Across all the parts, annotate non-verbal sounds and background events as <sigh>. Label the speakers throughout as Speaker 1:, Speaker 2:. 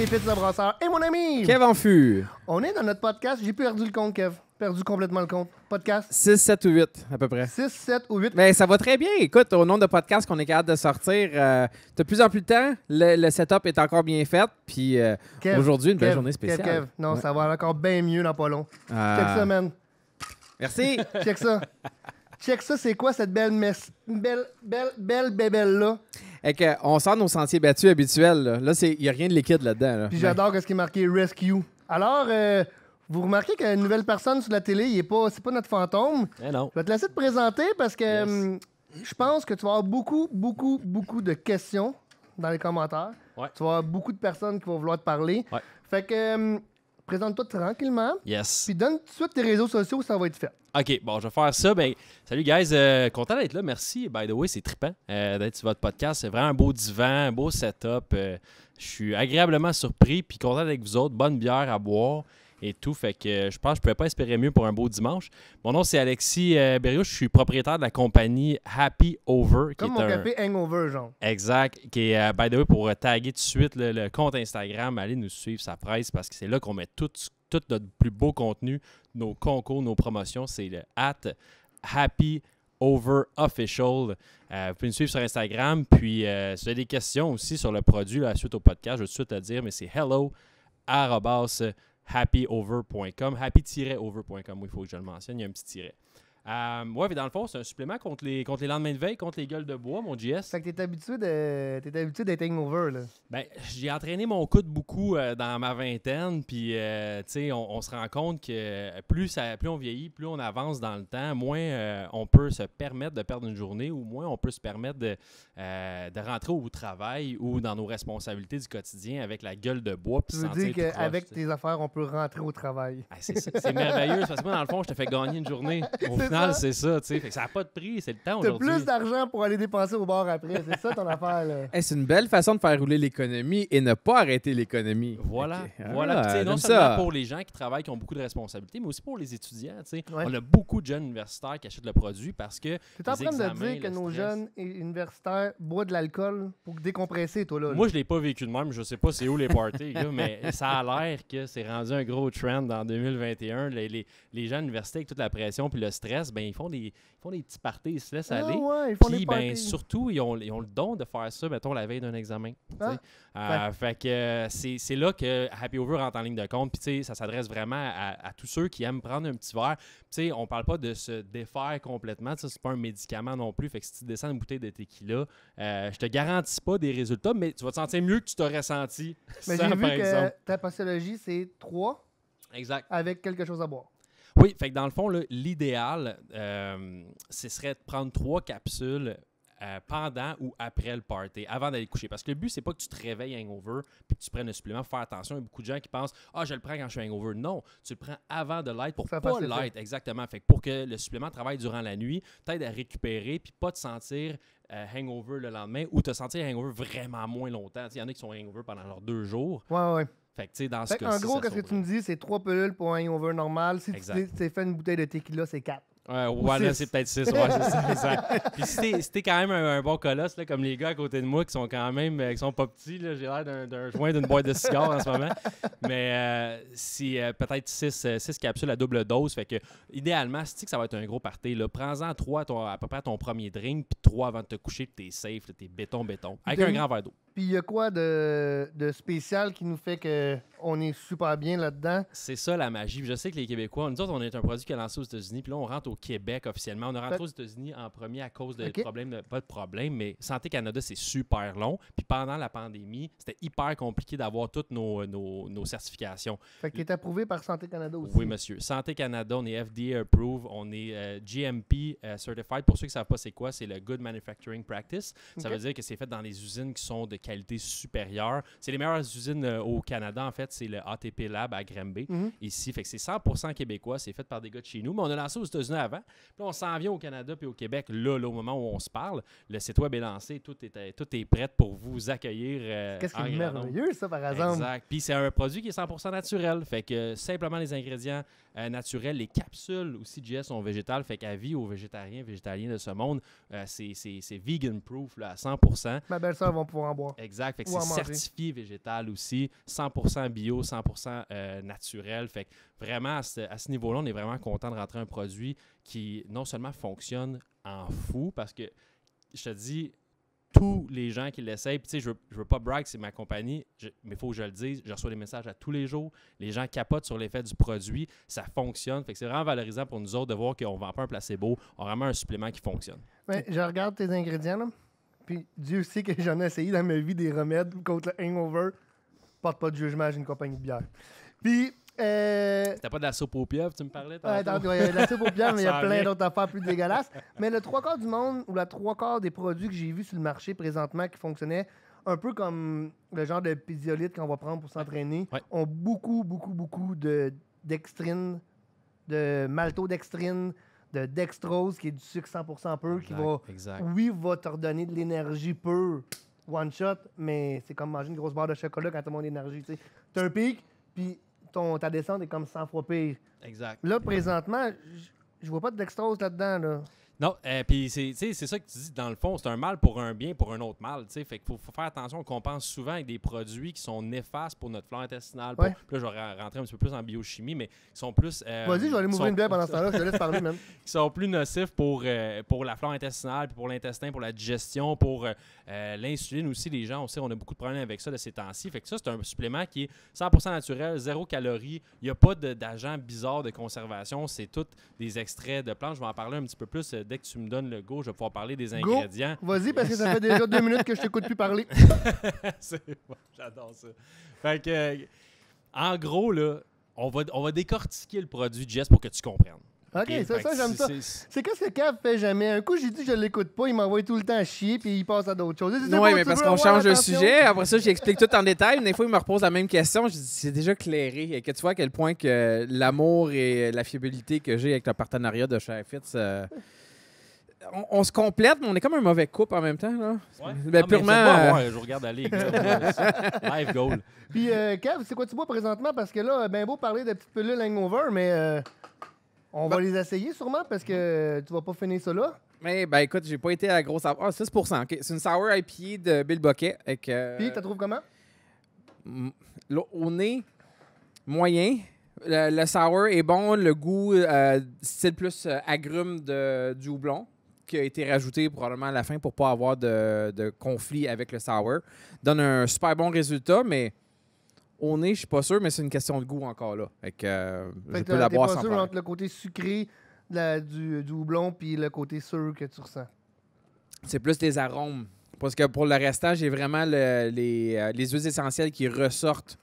Speaker 1: les et mon ami Kev
Speaker 2: enfu.
Speaker 1: On est dans notre podcast. J'ai perdu le compte, Kev. Perdu complètement le compte. Podcast
Speaker 2: 6, 7 ou 8, à peu près. 6, 7 ou 8. Mais ça va très bien. Écoute, au nombre de podcasts qu'on est capable de sortir, euh, de plus en plus de temps, le, setup est encore bien fait. Puis euh, aujourd'hui, une belle journée spéciale. Kev, Kev. Non, ça
Speaker 1: va encore bien mieux dans pas long. semaine. Ah.
Speaker 2: Merci. Check ça.
Speaker 1: <laughs> Check ça, c'est quoi cette belle messe, belle, belle, belle bébelle-là?
Speaker 2: Et que, on sent nos sentiers battus habituels. Là, là il n'y a rien de liquide là-dedans. j'adore
Speaker 1: ce qui est marqué Rescue. Alors, euh, vous remarquez qu'une nouvelle personne sur la télé, ce n'est pas, pas notre fantôme. Eh je vais te laisser te présenter parce que hum, je pense que tu vas avoir beaucoup, beaucoup, beaucoup de questions dans les commentaires. Tu vas avoir beaucoup de personnes qui vont vouloir te parler. Fait que, hum, Présente-toi tranquillement. Yes. Puis donne tout de tes réseaux sociaux, ça va être fait.
Speaker 3: OK, bon, je vais faire ça. Ben, salut, guys. Euh, content d'être là. Merci. By the way, c'est trippant euh, d'être sur votre podcast. C'est vraiment un beau divan, un beau setup. Euh, je suis agréablement surpris. Puis content avec vous autres. Bonne bière à boire et tout. Fait que euh, je pense que je pouvais pas espérer mieux pour un beau dimanche. Mon nom, c'est Alexis euh, Berriot. Je suis propriétaire de la compagnie Happy Over. Qui Comme est mon un... Hangover, Exact. Qui est, euh, by the way, pour taguer tout de suite le, compte Instagram, allez nous suivre, sa presse, parce que c'est là qu'on met tout, notre plus beau contenu, nos concours, nos promotions. C'est le at Happy Over Official. vous pouvez nous suivre sur Instagram. Puis, si vous avez des questions aussi sur le produit, la suite au podcast, je vais tout de suite le dire, mais c'est hello happyover.com, happy-over.com, il faut que je le mentionne, il y a un petit tiret. Euh, mais dans le fond, c'est un supplément contre les, contre les lendemains de veille, contre les gueules de bois, mon JS. Fait que t'es habitué habitué d'être hangover, là. Ben, j'ai entraîné mon coude beaucoup euh, dans ma vingtaine, puis, euh, tu sais, on, se rend compte que plus, plus on vieillit, plus on avance dans le temps, moins euh, on peut se permettre de perdre une journée ou moins on peut se permettre de, de rentrer au travail ou dans nos responsabilités du quotidien avec la gueule de bois. Tu veux dire qu'avec
Speaker 1: tes affaires, on peut rentrer au travail. Ah, c'est,
Speaker 3: merveilleux, parce que moi, dans le fond, je te fais gagner une journée. <laughs> c'est ça, tu sais. ça n'a pas de prix, c'est le temps aujourd'hui. T'as plus
Speaker 1: d'argent pour aller dépenser au bar après. C'est ça ton <laughs> affaire, là.
Speaker 2: c'est une belle façon de faire rouler l'économie et ne pas arrêter l'économie. Voilà. Ah, voilà. non seulement pour
Speaker 3: les gens qui travaillent, qui ont beaucoup de responsabilités, mais aussi pour les étudiants, tu sais. On a beaucoup de jeunes universitaires qui achètent le produit parce que. Tu es en train de dire que nos jeunes
Speaker 1: universitaires boivent de l'alcool pour décompresser, toi, là. Moi, je
Speaker 3: l'ai pas vécu de même. Je sais pas c'est où les parties, <laughs> mais ça a l'air que c'est rendu un gros trend en 2021. Les, les, les universitaires avec toute la pression puis le stress ben, ils, font des, font des petits parties, ils se laissent ah aller. puis, ben, surtout, ils ont, le don de faire ça, mettons, la veille d'un examen. Ah, euh, fait. que euh, c'est là que Happy Over rentre en ligne de compte. ça s'adresse vraiment à, tous ceux qui aiment prendre un petit verre. sais, on parle pas de se défaire complètement. C'est pas un médicament non plus. Fait si tu descends une bouteille de tequila, euh, je te garantis pas des résultats, mais tu vas te sentir mieux que tu t'aurais senti. Mais vu que
Speaker 1: ta pathologie, c'est 3 Exact. Avec quelque chose à boire.
Speaker 3: Oui, fait dans le fond, l'idéal, euh, ce serait de prendre trois capsules euh, pendant ou après le party, avant d'aller coucher. Parce que le but, c'est pas que tu te réveilles hangover puis que tu prennes un supplément. Faut faire attention. Il y a beaucoup de gens qui pensent Ah, je le prends quand je suis hangover. Non, tu le prends avant de light pour ça pas light Exactement. Fait que pour que le supplément travaille durant la nuit, t'aide à récupérer puis pas te sentir euh, hangover le lendemain ou te sentir hangover vraiment moins longtemps. Il y en a qui sont hangover pendant leurs deux jours. Ouais, ouais. En gros, qu'est-ce que
Speaker 1: tu me dis, c'est trois pelules pour un over normal. Si tu t'es fait une bouteille de tequila, c'est quatre. Ouais, ouais c'est peut-être six. Ouais, c'est ça, <laughs> Puis c'était
Speaker 3: si quand même un, bon colosse, là, comme les gars à côté de moi qui sont quand même, euh, qui sont pas petits, j'ai l'air d'un joint d'une boîte de cigares en ce moment. Mais c'est euh, si euh, peut-être six, capsules à double dose, fait que idéalement, si tu que ça va être un gros party, prends-en trois à, peu près à ton premier drink, puis trois avant de te coucher, t'es safe, t'es béton, béton, avec un grand verre d'eau.
Speaker 1: Puis il y a quoi de, de, spécial qui nous fait que on est super bien là-dedans?
Speaker 3: C'est ça la magie. Je sais que les Québécois, nous autres, on est un produit qui est lancé aux États-Unis, puis là, on rentre au Québec officiellement. On rentre fait... aux États-Unis en premier à cause de problèmes, pas de problème, mais Santé Canada, c'est super long. Puis pendant la pandémie, c'était hyper compliqué d'avoir toutes nos, nos, nos certifications. Fait qu'il est
Speaker 1: approuvé par Santé Canada
Speaker 3: aussi. Oui, monsieur. Santé Canada, on est FDA approved, on est euh, GMP euh, certified. Pour ceux qui ne savent pas c'est quoi, c'est le Good Manufacturing Practice. Ça veut dire que c'est fait dans les usines qui sont de qualité supérieure. C'est les meilleures usines euh, au Canada, en fait. C'est le ATP Lab à Granby, mhm. ici. Fait que c'est 100 québécois. C'est fait par des gars de chez nous. Mais on a lancé aux États-Unis avant. Puis on s'en vient au Canada puis au Québec. Là, au moment où on se parle, le site web est lancé. Tout est, euh, tout est prêt pour vous accueillir. Euh, qu'est-ce qui est merveilleux,
Speaker 1: ça, par exemple. Exact.
Speaker 3: Puis c'est un produit qui est 100 naturel. Fait que simplement les ingrédients, euh, naturel, Les capsules aussi JS, sont végétales, fait qu'avis aux végétariens, végétaliens de ce monde, euh, c'est vegan proof là, à 100%. Ma belle-sœur va pouvoir en boire. Exact, fait que c'est certifié végétal aussi, 100% bio, 100% euh, naturel. Fait que vraiment, à ce, à ce niveau-là, on est vraiment content de rentrer un produit qui non seulement fonctionne en fou, parce que je te dis, tous les gens qui l'essayent. tu sais, je veux, veux pas brag, c'est ma compagnie, mais il faut que je le dise. Je reçois des messages à tous les jours. Les gens capotent sur l'effet du produit. Ça fonctionne. Fait que c'est vraiment valorisant pour nous autres de voir qu'on ne vend pas un placebo. On a vraiment un supplément qui fonctionne.
Speaker 1: Ben, je regarde tes ingrédients, Puis Dieu sait que j'en ai essayé dans ma vie des remèdes contre le hangover. Porte pas de jugement, j'ai une compagnie de bière. Puis euh, t'as pas de la soupe aux pieuvres, tu me parlais? Il y a de la soupe aux pieuvres, mais il y a plein d'autres affaires plus dégueulasses. Mais le trois quarts du monde, ou la trois quarts des produits que j'ai vus sur le marché présentement qui fonctionnaient un peu comme le genre de physiolite qu'on va prendre pour s'entraîner, ont beaucoup, beaucoup, beaucoup de dextrine, de maltodextrine, de dextrose, qui est du sucre 100% pur, qui va, oui, va te redonner de l'énergie peu, one shot, mais c'est comme manger une grosse barre de chocolat quand t'as moins d'énergie. as un pic, puis ton, ta descente est comme 100 fois pire. Exact. Là, présentement, je vois pas de dextrose là-dedans. Là.
Speaker 3: Non, euh, puis c'est ça que tu dis, dans le fond, c'est un mal pour un bien, pour un autre mal. sais, Fait qu'il faut, faire attention qu'on pense souvent avec des produits qui sont néfastes pour notre flore intestinale. Là, je vais rentrer un petit peu plus en biochimie, mais qui sont plus. Euh, Vas-y, je vais aller m'ouvrir une bière pendant ce temps-là, je te laisse <laughs> parler même. qui sont plus nocifs pour, euh, pour la flore intestinale, puis pour l'intestin, pour la digestion, pour l'insuline aussi. Les gens, on on a beaucoup de problèmes avec ça de ces temps-ci. Fait que ça, c'est un supplément qui est 100% naturel, zéro calories. Il n'y a pas d'agent bizarre de conservation. C'est tout des extraits de plantes. Je vais en parler un petit peu plus dès que tu me donnes le go, je vais pouvoir parler des ingrédients. Vas-y, parce que ça fait déjà deux minutes que je t'écoute plus parler. <laughs> J'adore ça. Euh, en gros, là, on va, on va décortiquer le produit, de Jess, pour que tu comprennes.
Speaker 1: OK, c'est ça, j'aime ça. C'est qu'est-ce que Kev fait jamais? Un coup, j'ai dit que je l'écoute pas, il m'envoie tout le temps à chier, puis il passe à d'autres choses. Oui, mais parce qu'on change de sujet.
Speaker 2: Après ça, j'explique tout en détail. Une fois, il me repose la même question. c'est déjà clairé. Et que tu vois à quel point que l'amour et la fiabilité que j'ai avec le partenariat de Cher Fitz, euh, on, se complète, mais on est comme un mauvais couple en même temps. Là. Ben, purement. Euh, je regarde aller. <laughs> Live goal.
Speaker 1: Puis, euh, Kev, c'est quoi tu bois présentement? Parce que là, euh, ben beau parler de petites pilules hangover, mais on va ben les essayer sûrement parce que tu vas pas finir ça là.
Speaker 2: Mais ben écoute, j'ai pas été à la grosse Ah, 6 C'est une sour IPA de Bill Bucket. Avec, Puis, tu trouves comment? Au nez, moyen. Le, sour est bon, le goût, c'est style plus agrumes agrume de, du houblon qui a été rajouté probablement à la fin pour ne pas avoir de, conflit avec le sour. Donne un super bon résultat, mais au nez, je suis pas sûr, mais c'est une question de goût encore là. Euh, la entre
Speaker 1: le côté sucré du, houblon puis le côté sûr que tu ressens.
Speaker 2: C'est plus les arômes. Parce que pour le restant, j'ai vraiment les, euh, les, huiles essentielles qui ressortent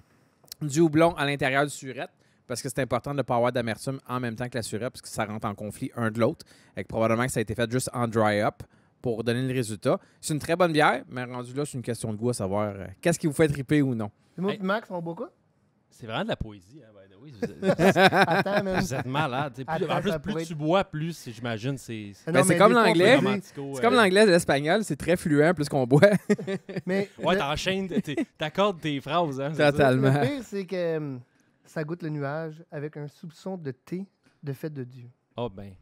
Speaker 2: du houblon à l'intérieur du surette parce que c'est important de ne pas avoir d'amertume en même temps que la parce que ça rentre en conflit un de l'autre. Et probablement que ça a été fait juste en dry up pour donner le résultat. C'est une très bonne bière, mais rendu là, c'est une question de goût à savoir euh, qu'est-ce qui vous fait triper ou non.
Speaker 1: mots mots Max, font beaucoup.
Speaker 3: C'est vraiment de la poésie, hein,
Speaker 1: <laughs> Attends, Vous êtes malade. en plus, plus tu
Speaker 3: bois, plus, j'imagine, c'est. c'est comme l'anglais. C'est comme l'anglais
Speaker 2: et l'espagnol, c'est très fluent, plus qu'on boit. <laughs>
Speaker 3: mais, ouais, t'enchaînes, t'accordes tes phrases. Hein, Totalement.
Speaker 2: Le pire,
Speaker 1: c'est que hum, ça goûte le nuage avec un soupçon de thé
Speaker 2: de fête de Dieu. Oh ben.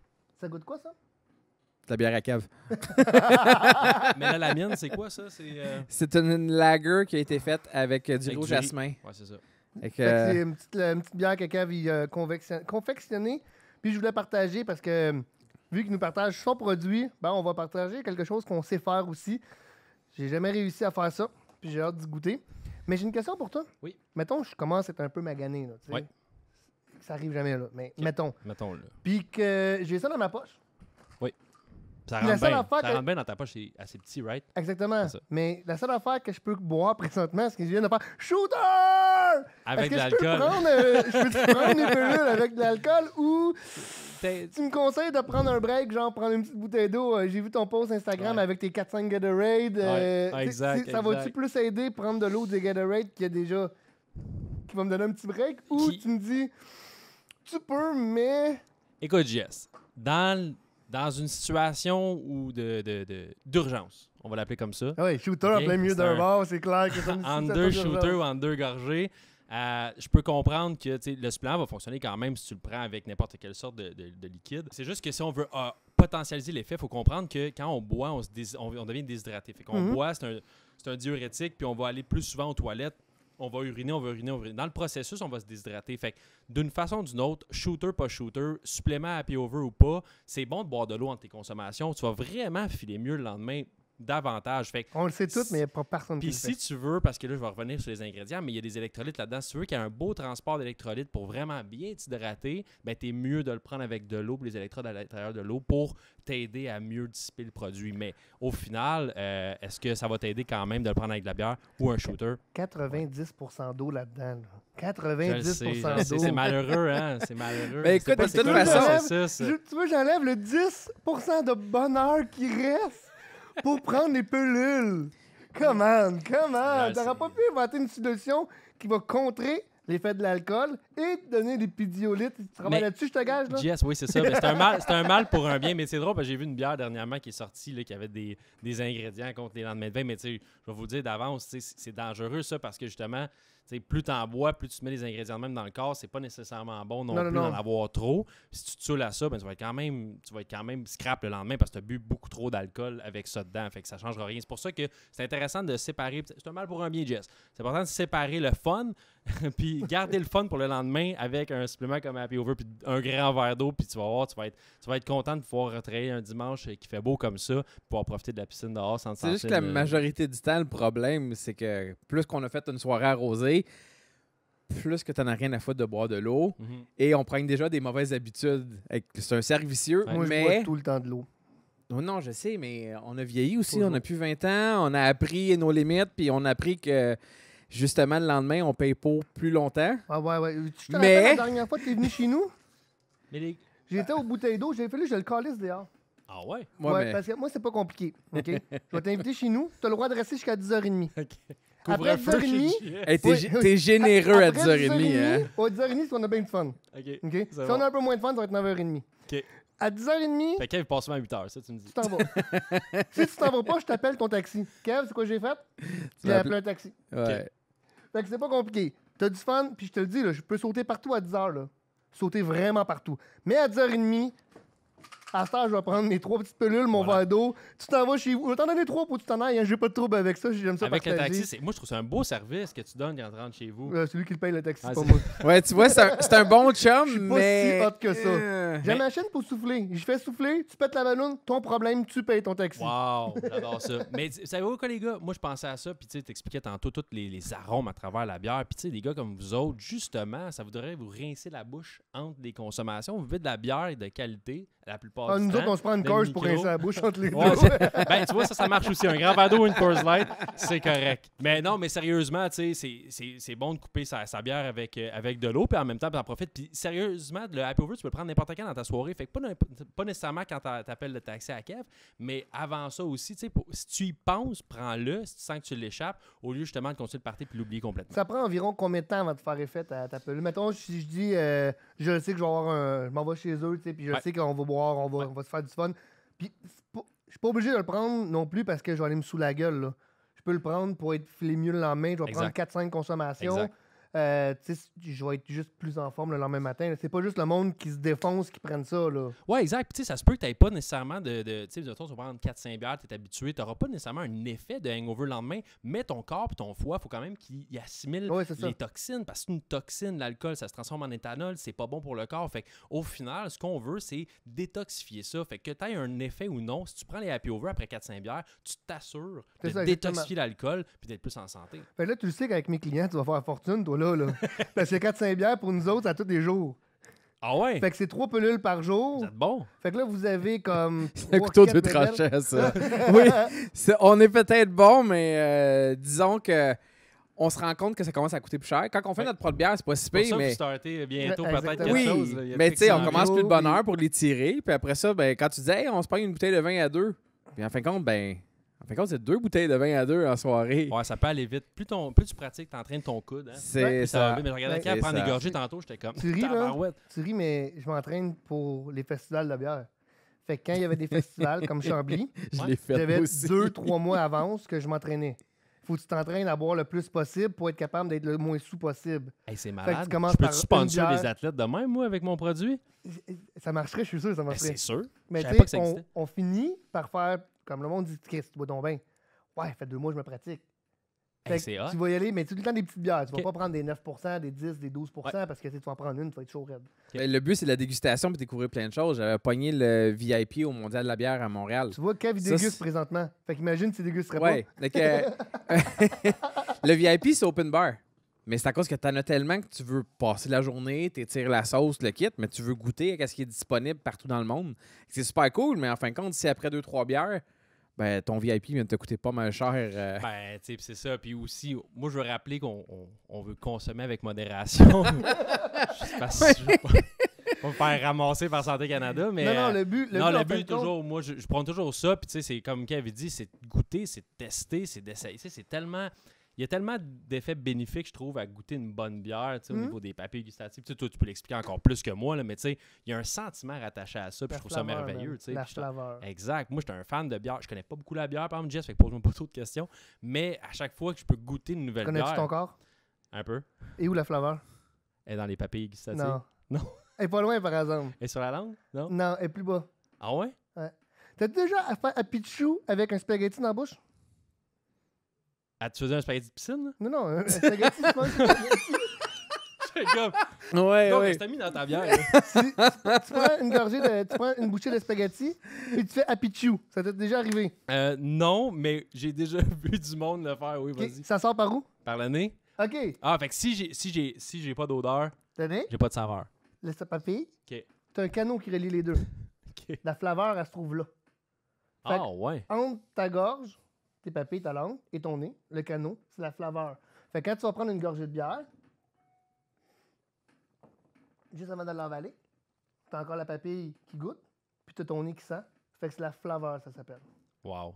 Speaker 2: Ça goûte quoi, ça? De la bière à cave. <laughs> Mais la mienne, c'est quoi, ça? C'est euh, une, lager qui a été faite avec euh, du rouge jasmin. Ouais, c'est ça. Euh, c'est une
Speaker 1: petite, bière à cave confectionnée. Puis je voulais partager parce que vu qu'ils nous partage son produit, ben on va partager quelque chose qu'on sait faire aussi. J'ai jamais réussi à faire ça. Puis j'ai hâte d'y goûter. Mais j'ai une question pour toi. Oui. Mettons, je commence à être un peu magané. Là, oui. Ça arrive jamais, là. Mais mettons. Mettons, là. Puis que j'ai ça dans ma poche.
Speaker 3: Oui. Ça rentre, bien. bien dans ta poche, c'est assez petit, right?
Speaker 1: Exactement. Mais la seule affaire que je peux boire présentement, c'est que je viens de faire Shooter! Avec de l'alcool. Je peux prendre, euh, je peux prendre une pilule avec de l'alcool ou tu me conseilles de prendre un break, genre prendre une petite bouteille d'eau. Euh, j'ai vu ton post Instagram avec tes 4-5 Gatorade. Euh, Ça va-tu plus aider prendre de l'eau des Gatorade qui a déjà. qui va me donner un petit break ou tu me dis. Tu peux, mais.
Speaker 3: Écoute, Jess, dans, dans une situation où de, d'urgence, de, d'urgence on va l'appeler comme ça. Ah oui, shooter en plein milieu d'un bar, c'est clair que ça En deux shooters ou en deux gorgées, euh, je peux comprendre que le supplément va fonctionner quand même si tu le prends avec n'importe quelle sorte de, liquide. C'est juste que si on veut ah, potentialiser l'effet, il faut comprendre que quand on boit, on, devient déshydraté. Fait mhm. boit, c'est un, diurétique, puis on va aller plus souvent aux toilettes. On va uriner, on va uriner, on va uriner. Dans le processus, on va se déshydrater. Fait d'une façon ou d'une autre, shooter, pas shooter, supplément happy over ou pas, c'est bon de boire de l'eau entre tes consommations. Tu vas vraiment filer mieux le lendemain davantage. on le
Speaker 1: sait tout, mais il n'y a pas personne Puis si tu
Speaker 3: veux, parce que là, je vais revenir sur les ingrédients, mais il y a des électrolytes là-dedans. Si tu veux qu'il y ait un beau transport d'électrolytes pour vraiment bien t'hydrater, ben, tu es mieux de le prendre avec de l'eau, les électrodes à l'intérieur de l'eau pour t'aider à mieux dissiper le produit. Mais au final, euh, est-ce que ça va t'aider quand même de le prendre avec de la bière ou un shooter?
Speaker 1: 90 d'eau là-dedans. 90 d'eau. C'est malheureux, hein? C'est malheureux. Mais écoute, de toute façon, tu veux, j'enlève le 10 de bonheur qui reste pour prendre les pelules. Comment, comment? T'auras pas pu inventer une solution qui va contrer l'effet de l'alcool et te donner des pidiolites. Tu ramènes là-dessus, je te gage. Là? Yes, oui, c'est ça. c'est un,
Speaker 3: mal, pour un bien. Mais c'est drôle, parce que j'ai vu une bière dernièrement qui est sortie, qui avait des, des ingrédients contre les lendemains de vin. Mais tu sais, je vais vous dire d'avance, c'est dangereux ça parce que justement, plus tu en bois, plus tu mets les ingrédients même dans le corps, c'est pas nécessairement bon non, plus d'en avoir trop. Si tu te saoules à ça, ben, tu, vas être quand même, tu quand même scrap le lendemain parce que tu as bu beaucoup trop d'alcool avec ça dedans. Fait que ça changera rien. C'est pour ça que c'est intéressant de séparer. C'est un mal pour un bien, Jess. C'est important de séparer le fun <laughs> puis garder le fun pour le lendemain avec un supplément comme Happy Over, puis un grand verre d'eau, puis tu vas voir, tu vas être, content de pouvoir retrailler un dimanche euh, qui fait beau comme ça, pouvoir profiter de la piscine dehors sans C'est juste que la
Speaker 2: majorité du temps, le problème, c'est que plus qu'on a fait une soirée arrosée, plus que tu n'en as rien à foutre de boire de l'eau. Mhm. Et on prend déjà des mauvaises habitudes. C'est un servicieux. mais... Moi, je tout le temps de l'eau. Non, non, je sais, mais on a vieilli aussi. On a plus 20 ans. On a appris nos limites, puis on a appris que justement, le lendemain, on paye pour plus longtemps. Ouais, ah, ouais, ouais. Tu te Mais... la
Speaker 1: dernière fois que tu es venu chez nous? Les... J'étais aux bouteilles d'eau, j'ai fait que je le calisse dehors. Ah ouais? Ouais, parce que moi, c'est pas compliqué. OK? <laughs> je vais t'inviter chez nous. Tu as le droit de rester jusqu'à 10h30. OK. Après 10h30. Tu es généreux à 10h30. hein? À 10h30, si on a bien de fun. OK. Si on a un peu moins de fun, ça va être 9h30. OK. À 10h30. Fait
Speaker 3: Kev passe à 8h, ça, tu me dis. Tu t'en vas. <laughs>
Speaker 1: si tu t'en vas pas, je t'appelle ton taxi. Kev, c'est quoi j'ai fait? J'ai appelé un taxi. Ouais. Fait c'est pas compliqué. T'as du fun, puis je te le dis, je peux sauter partout à 10h. Sauter vraiment partout. Mais à 10h30, à ce temps, je vais prendre mes trois petites pilules, mon verre d'eau. Tu t'en vas chez vous. Je t'en donner trois pour que tu t'en ailles. Hein. J'ai pas de trouble avec ça. J'aime ça avec le taxi,
Speaker 3: moi, je trouve c'est un beau service que tu donnes quand tu rentres chez vous. Euh, celui qui le paye le taxi, ah, pas moi. <laughs> ouais, tu vois, c'est un, un, bon chum, je suis pas si hot que ça.
Speaker 1: Euh, J'ai ma chaîne pour souffler. Je fais souffler, tu pètes la ballonne, ton problème, tu payes ton taxi. Waouh, j'adore ça. <laughs>
Speaker 3: mais savez-vous quoi, les gars? Moi, je pensais à ça, puis tu t'expliquais tantôt tous les, les, arômes à travers la bière. Puis tu sais, des gars comme vous autres, justement, ça voudrait vous rincer la bouche entre les consommations. Vous vivez de la bière et de qualité la plupart ah, nous autres, on se prend une course pour rincer la bouche entre les deux. <laughs> ben, tu vois, ça, ça marche aussi. Un grand verre une course light, c'est correct. Mais non, mais sérieusement, tu sais, c'est bon de couper sa, sa bière avec, euh, avec de l'eau, puis en même temps, t'en en profites. Puis sérieusement, le happy over, tu peux le prendre n'importe quand dans ta soirée. Fait que pas, nécessairement quand t'appelles le taxi à Kiev mais avant ça aussi, tu sais, si tu y penses, prends-le si tu sens que tu l'échappes, au lieu justement de continuer de partir puis l'oublier complètement. Ça
Speaker 1: prend environ combien de temps avant de faire effet à t'appeler Mettons, si je dis, euh, je sais que je vais avoir un. Je m'en vais chez eux, tu sais, puis je sais qu'on va boire on va, se faire du fun. Puis je suis pas obligé de le prendre non plus parce que je vais aller me sous la gueule. Je peux le prendre pour être filé mieux le lendemain. Je vais prendre 4-5 consommations. Euh, tu je vais être juste plus en forme le lendemain matin. C'est pas juste le monde qui se défonce qui prenne ça. Là.
Speaker 3: Ouais, exact. Puis ça se peut que tu pas nécessairement de. de tu sais, tu vas prendre 4-5 bières, tu es habitué, tu n'auras pas nécessairement un effet de hangover le lendemain, mais ton corps et ton foie, il faut quand même qu'il assimile les toxines parce qu'une toxine, l'alcool, ça se transforme en éthanol, c'est pas bon pour le corps. Fait au final, ce qu'on veut, c'est détoxifier ça. Fait que tu aies un effet ou non, si tu prends les happy over après 4-5 bières, tu t'assures de détoxifier l'alcool puis d'être plus en santé.
Speaker 1: là, tu le sais qu'avec mes clients, tu vas faire fortune, là Parce que 4-5 bières, pour nous autres, à tous les jours. Ah ouais? Fait que c'est trois pelules
Speaker 2: par jour. C'est bon. Fait que là, vous avez comme. <laughs> C'est un couteau de tranchant, ça. <laughs> oui. on est peut-être bon, mais euh, disons que. On se rend compte que ça commence à coûter plus cher. Quand on fait notre propre bière, c'est pas si pire. mais... starter bientôt ben, peut-être quelque oui. Mais tu sais, on commence plus de bonheur pour les tirer. Puis après ça, ben, quand tu dis, hey, on se prend une bouteille de vin à deux. Puis en fin de compte, ben,
Speaker 3: fait quand c'est deux bouteilles de vin à deux en soirée. Ouais, ça peut aller vite. Plus, tu plus tu pratiques, t'entraînes ton coude. Hein. C'est ça. mais Mais je regardais quand prendre des gorgées tantôt, j'étais comme. Tu
Speaker 1: ris, mais je m'entraîne pour les festivals de bière. Fait que quand il y avait des festivals comme Chambly, <laughs> j'avais deux, trois mois avant que je m'entraînais. Faut que tu t'entraînes à boire le plus possible pour être capable d'être le moins sous possible. c'est malade. Fait que tu je peux-tu sponsor les
Speaker 3: athlètes de même, moi, avec mon produit?
Speaker 1: Ça marcherait, je suis sûr, ça ben, marcherait. c'est sûr. Mais tu sais, on, finit par faire comme le monde dit, Chris, tu bois ton vin, « Ouais, fait deux mois, je me pratique. tu vas y aller, mais tout le temps des petites bières. Tu ne vas pas prendre des 9%, des 10, des 12% parce que tu vas en prendre une, tu vas être chaud raide.
Speaker 2: Ben, le but, c'est la dégustation et découvrir plein de choses. J'avais pogné le VIP au Mondial de la bière à Montréal. Tu vois, Kev, il déguste
Speaker 1: présentement. Fait qu'imagine tu dégusterait pas. Euh, <laughs>
Speaker 2: le VIP, c'est open bar. Mais c'est à cause que tu en as tellement que tu veux passer la journée, t'étires la sauce, le kit, mais tu veux goûter à ce qui est disponible partout dans le monde. C'est super cool, mais en fin de compte, si après deux, trois bières, ben, ton
Speaker 3: VIP vient de te coûter pas mal cher. Euh. Ben, tu sais, c'est ça. Puis aussi, moi, je veux rappeler qu'on on, veut consommer avec modération. Parce <laughs> que je <laughs> pas, me faire ramasser par Santé Canada, mais... Non, non, le but... Le non, but, le but, toujours, moi, je, prends toujours ça, puis tu sais, c'est comme Kevin dit, c'est goûter, c'est tester, c'est d'essayer. C'est tellement il y a tellement d'effets bénéfiques, je trouve, à goûter une bonne bière, tu au hmm. niveau des papiers gustatives. Tu, peux l'expliquer encore plus que moi, là, mais il y a un sentiment rattaché à ça, puis je trouve ça merveilleux, tu sais. La flaveur. Exact. Moi, suis un fan de bière. Je connais pas beaucoup la bière, par exemple, Jess, fait que pose-moi pas trop de questions. Mais à chaque fois que je peux goûter une nouvelle bière... Connais-tu ton corps? Un peu. Et où la flaveur? Elle dans les papilles gustatives. Non.
Speaker 1: Elle est pas loin, par exemple. Elle sur la langue? Non? Non, elle est plus bas. Ah ouais? Ouais. T'as déjà à, à Pichou avec un spaghetti dans la bouche?
Speaker 3: Ah, tu faisais un spaghetti de piscine? Non, non, un spaghetti de piscine. <laughs>
Speaker 1: Comme... Ouais, Donc, tu t'as mis dans ta bière. tu, tu, prends une gorgée de, tu prends une bouchée de spaghetti et tu fais Happy Ça t'est déjà arrivé?
Speaker 3: Euh, non, mais j'ai déjà <laughs> vu du monde le faire. Oui, vas-y. Ça sort par où? Par le nez. OK. Ah, fait que si j'ai si j'ai si j'ai pas d'odeur, j'ai pas de saveur.
Speaker 1: Laisse ta papille. OK. T'as un canot qui relie les deux. <laughs> OK. La flaveur, elle se trouve là.
Speaker 3: ah, ouais.
Speaker 1: Entre ta gorge tes papilles, ta langue et ton nez, le canot, c'est la flaveur. Fait que quand tu vas prendre une gorgée de bière, juste avant de l'avaler, t'as encore la papille qui goûte, puis t'as ton nez qui sent. Fait que c'est la flaveur, ça s'appelle.
Speaker 3: Wow.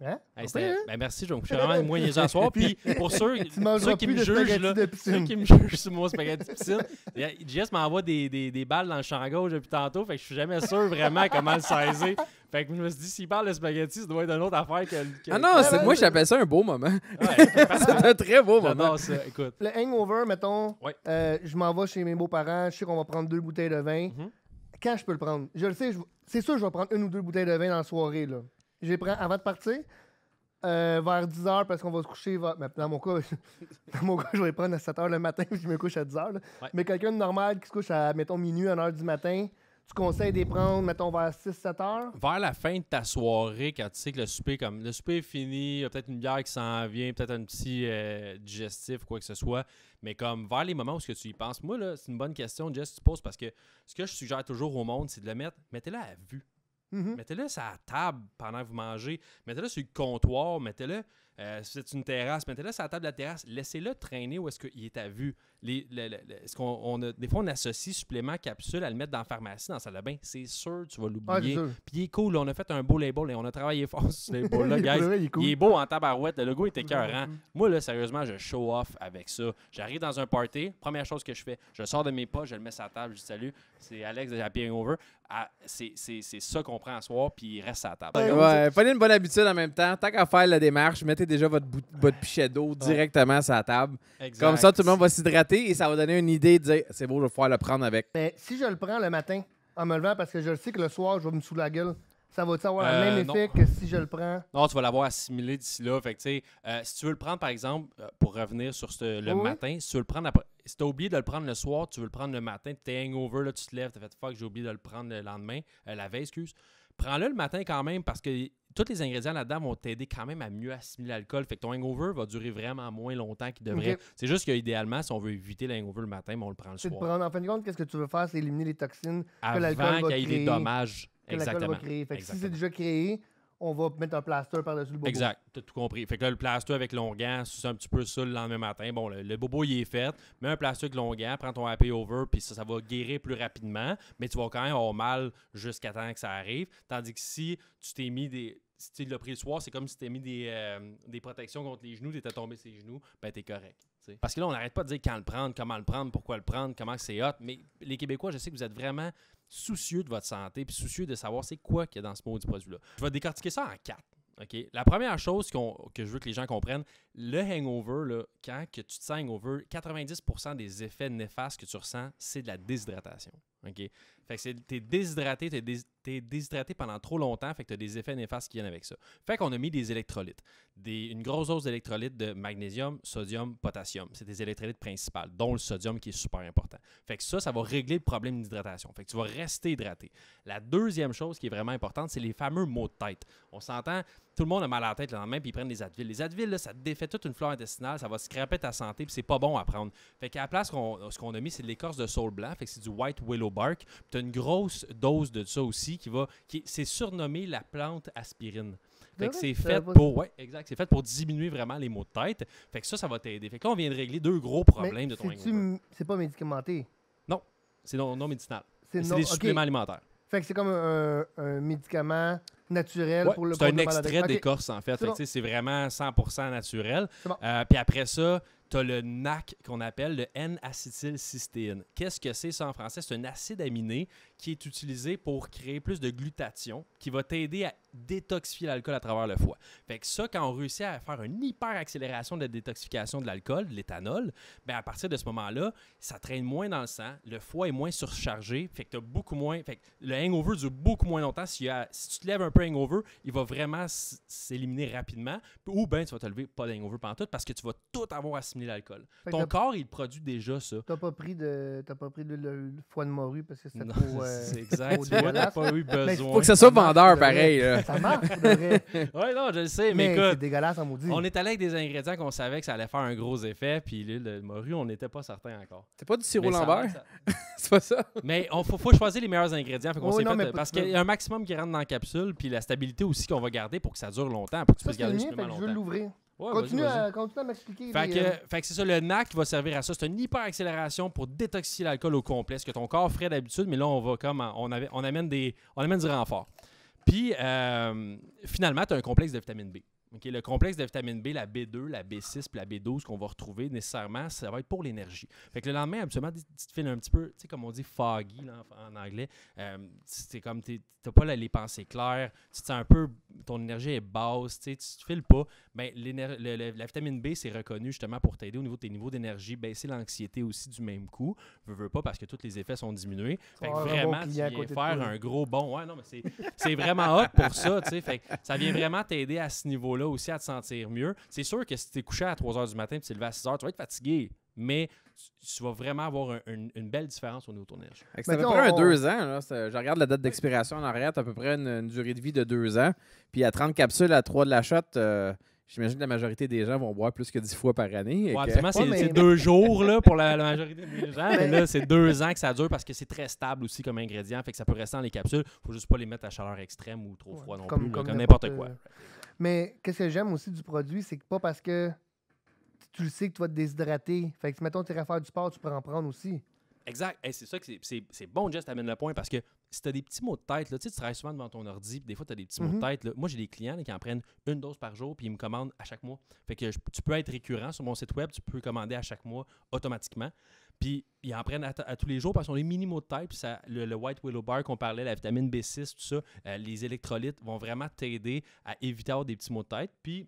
Speaker 3: Hein? hein? ben, merci, je suis vraiment moins les soir. Puis pour ceux, <laughs> qui, me jugent, ceux qui me jugent sur mon spaghetti piscine, JS <laughs> m'envoie des, des, des, balles dans le champ gauche depuis tantôt, fait que je suis jamais sûr vraiment comment le saisir. Fait que je me suis dit, s'il parle de spaghetti, ça doit être une autre affaire que. ah non, moi j'appelle
Speaker 2: ça un beau moment. Ouais, <laughs> c'est un très beau moment. Ça, écoute. Le
Speaker 1: hangover, mettons, euh, je m'en vais chez mes beaux-parents, je sais qu'on va prendre deux bouteilles de vin. Mhm. Quand je peux le prendre? Je le sais, c'est sûr je vais prendre une ou deux bouteilles de vin dans la soirée. Là. Je les prends avant de partir. Euh, vers 10h parce qu'on va se coucher ben, <laughs> dans mon cas je... dans mon je vais prendre à 7h le matin puis je me couche à 10h mais quelqu'un de normal qui se couche à mettons minuit 1h du matin tu conseilles d'y prendre, mettons, vers 6-7 heures?
Speaker 3: Vers la fin de ta soirée, quand tu sais que le souper, comme, le souper est fini, il y a peut-être une bière qui s'en vient, peut-être un petit euh, digestif, quoi que ce soit. Mais comme vers les moments où ce que tu y penses, moi, là, c'est une bonne question, Jess, tu poses, parce que ce que je suggère toujours au monde, c'est de le mettre, mettez-le à vue. Mm-hmm. Mettez-le à la table pendant que vous mangez. Mettez-le sur le comptoir. Mettez-le euh, c'est une terrasse, mettez-le sur la table de la terrasse, laissez-le traîner où est-ce qu'il est à vue. Les, ce qu'on, on a, des fois, on associe supplément capsule à le mettre dans la pharmacie, dans la salle de bain. C'est sûr, tu vas l'oublier. Puis il est cool, on a fait un beau label et on a travaillé fort sur ce <laughs> label-là, guys. il, est beau en tabarouette, le logo est écœurant. Mm-hmm, mm-hmm. Moi, là, sérieusement, je show off avec ça. J'arrive dans un party, première chose que je fais, je sors de mes pas, je le mets sur la table, je dis salut, c'est Alex de Happy Over c'est ça qu'on prend à soir, puis il reste à la table. Ouais,
Speaker 2: prenez une bonne habitude en même temps. Tant qu'à faire la démarche, mettez déjà votre, pichet d'eau directement sur la table. Comme ça, tout le monde va s'hydrater et ça va donner une idée de dire c'est beau, je vais pouvoir le prendre avec. Mais ben,
Speaker 1: si je le prends le matin en me levant, parce que je le sais que le soir, je vais me sous la gueule. Ça va-tu avoir le euh, même effet que si je le prends?
Speaker 3: Non, tu vas l'avoir assimilé d'ici là. Fait euh, si tu veux le prendre, par exemple, euh, pour revenir sur le matin, si tu veux le prendre après si t'as oublié de le prendre le soir, tu veux le prendre le matin, t'es hangover, là, tu te lèves, t'as fait fuck, j'ai oublié de le prendre le lendemain, euh, la veille, excuse. Prends-le le matin quand même parce que tous les ingrédients là-dedans vont t'aider quand même à mieux assimiler l'alcool. Fait que ton hangover va durer vraiment moins longtemps qu'il devrait. C'est juste qu'idéalement, si on veut éviter le hangover le matin, ben, on le prend le soir.
Speaker 1: en fin de compte, qu'est-ce que tu veux faire, c'est éliminer les toxines que l'alcool va créer. qu'il y ait des dommages. Va créer. Fait que si c'est déjà créé, on va mettre un plaster par-dessus
Speaker 3: le bobo. Exact, t'as tout compris. Fait que là, le plaster avec longuant, c'est un petit peu ça le lendemain matin. Bon, le, bobo, il est fait. Mets un plaster avec longuant, prends ton happy over, puis ça, ça va guérir plus rapidement, mais tu vas quand même avoir mal jusqu'à temps que ça arrive. Tandis que si tu t'es mis des. Si tu l'as pris le soir, c'est comme si tu t'es mis euh, des, protections contre les genoux, t'étais tombé ses genoux, ben t'es correct. Parce que là, on n'arrête pas de dire quand le prendre, comment le prendre, pourquoi le prendre, comment c'est hot. Mais les Québécois, je sais que vous êtes vraiment soucieux de votre santé, puis soucieux de savoir c'est quoi qu'il y a dans ce mot du produit-là. Je vais décortiquer ça en quatre. La première chose que je veux que les gens comprennent, le hangover, là, quand que tu te sens hangover, 90% des effets néfastes que tu ressens, c'est de la déshydratation. OK? Fait que t'es déshydraté, t'es, déshydraté pendant trop longtemps, fait que t'as des effets néfastes qui viennent avec ça. Fait qu'on a mis des électrolytes. Des, une grosse dose d'électrolytes de magnésium, sodium, potassium. C'est des électrolytes principales, dont le sodium qui est super important. Fait que ça, ça va régler le problème d'hydratation. Fait que tu vas rester hydraté. La deuxième chose qui est vraiment importante, c'est les fameux maux de tête. On s'entend, tout le monde a mal à la tête le lendemain, puis ils prennent des Advil. Les Advil, là, ça défait toute une flore intestinale, ça va scraper ta santé, puis c'est pas bon à prendre. Fait qu'à la place, ce qu'on a mis, c'est de l'écorce de saule blanc, fait que c'est du white willow bark. Tu une grosse dose de ça aussi qui va. Qui, c'est surnommé la plante aspirine. Fait que ah c'est fait euh, pour. Ouais, exact. C'est fait pour diminuer vraiment les maux de tête. Fait que ça, ça va t'aider. Fait que là, on vient de régler deux gros problèmes de ton cest
Speaker 1: C'est pas médicamenté.
Speaker 3: Non, c'est non, médicinal. C'est des suppléments alimentaires.
Speaker 1: Fait que c'est comme un médicament naturel pour le C'est un extrait d'écorce,
Speaker 3: en fait. C'est vraiment 100% naturel. Euh, puis après ça, tu as le NAC qu'on appelle le N-acétylcystéine. Qu'est-ce que c'est ça en français? C'est un acide aminé qui est utilisé pour créer plus de glutathion, qui va t'aider à détoxifier l'alcool à travers le foie. Fait que ça, quand on réussit à faire une hyper accélération de la détoxification de l'alcool, de l'éthanol, ben à partir de ce moment-là, ça traîne moins dans le sang, le foie est moins surchargé, fait que beaucoup moins, fait le hangover dure beaucoup moins longtemps. Si, tu te lèves un peu hangover, il va vraiment s'éliminer rapidement, ou bien tu vas te lever pas hangover pendant tout parce que tu vas tout avoir assimilé l'alcool. Ton corps, il produit déjà ça. T'as
Speaker 1: pas pris de, pas pris le, foie de morue parce que c'est c'est <laughs> exact.
Speaker 3: tu pas eu besoin. Faut que ça soit vendeur pareil. Ça marche, pour <laughs> ouais, non, je le sais, mais, écoute. C'est dégueulasse, on maudit. On est allé avec des ingrédients qu'on savait que ça allait faire un gros effet, puis le de morue, on n'était pas certain encore. C'est pas du sirop Lambert? <laughs> c'est pas ça? Mais il faut, choisir les meilleurs ingrédients. Oh euh, parce qu'il y a un maximum qui rentre dans la capsule, puis la stabilité aussi qu'on va garder pour que ça dure longtemps, pour que tu puisses garder justement longtemps. Je veux l'ouvrir continue, À,
Speaker 1: m'expliquer. Euh,
Speaker 3: fait, que c'est ça, le NAC va servir à ça. C'est une accélération pour détoxifier l'alcool au complet, ce que ton corps ferait d'habitude, mais là, on va comme on, avait, on, amène, des, du renfort. Puis, euh, finalement, tu as un complexe de vitamine B. le complexe de vitamine B, la B2, la B6 puis la B12 qu'on va retrouver nécessairement, ça va être pour l'énergie. Fait que le lendemain, absolument, tu te fais un petit peu, tu sais, comme on dit foggy en, anglais. Euh, c'est comme, tu n'as pas les pensées claires, tu te un peu ton énergie est basse, tu ne te files pas, ben, la vitamine B, c'est reconnu justement pour t'aider au niveau de tes niveaux d'énergie, baisser l'anxiété aussi du même coup. ne veux pas parce que tous les effets sont diminués. Fait que vraiment, tu viens faire un gros bon. Ouais, non, mais c'est vraiment hot pour ça. Fait que ça vient vraiment t'aider à ce niveau-là aussi à te sentir mieux. C'est sûr que si tu es couché à 3 h du matin et tu levé à 6 h, tu vas être fatigué. Mais tu vas vraiment avoir une, belle différence au niveau tournage. C'est à peu près un deux ans. Je
Speaker 2: regarde la date d'expiration en arrière, à peu près une, durée de vie de deux ans. Puis à 30 capsules à 3 de la shot, euh, j'imagine que la majorité des gens vont boire plus que 10 fois par année. c'est deux jours là, pour la, majorité des gens. mais là, c'est deux
Speaker 3: ans que ça dure parce que c'est très stable aussi comme ingrédient. Fait que ça peut rester dans les capsules. Il ne faut juste pas les mettre à chaleur extrême ou trop froid non plus, comme n'importe quoi.
Speaker 1: Mais qu'est-ce que j'aime aussi du produit, c'est que pas parce que tu le sais que tu vas te déshydrater. Fait que, mettons, tu iras faire du sport, tu peux en prendre aussi.
Speaker 3: Exact. et c'est ça que c'est bon, Jess, t'amènes le point parce que si t'as des petits mots de tête, là, tu travailles souvent devant ton ordi, des fois tu as des petits mots de mhm. tête. Moi, j'ai des clients qui en prennent une dose par jour, puis ils me commandent à chaque mois. Fait que tu peux être récurrent sur mon site web, tu peux commander à chaque mois automatiquement. Puis ils en prennent à, tous les jours parce qu'on mini mots de tête. ça, le, White Willow Bar qu'on parlait, la vitamine B6, tout ça, euh, les électrolytes vont vraiment t'aider à éviter d'avoir des petits mots de tête. Puis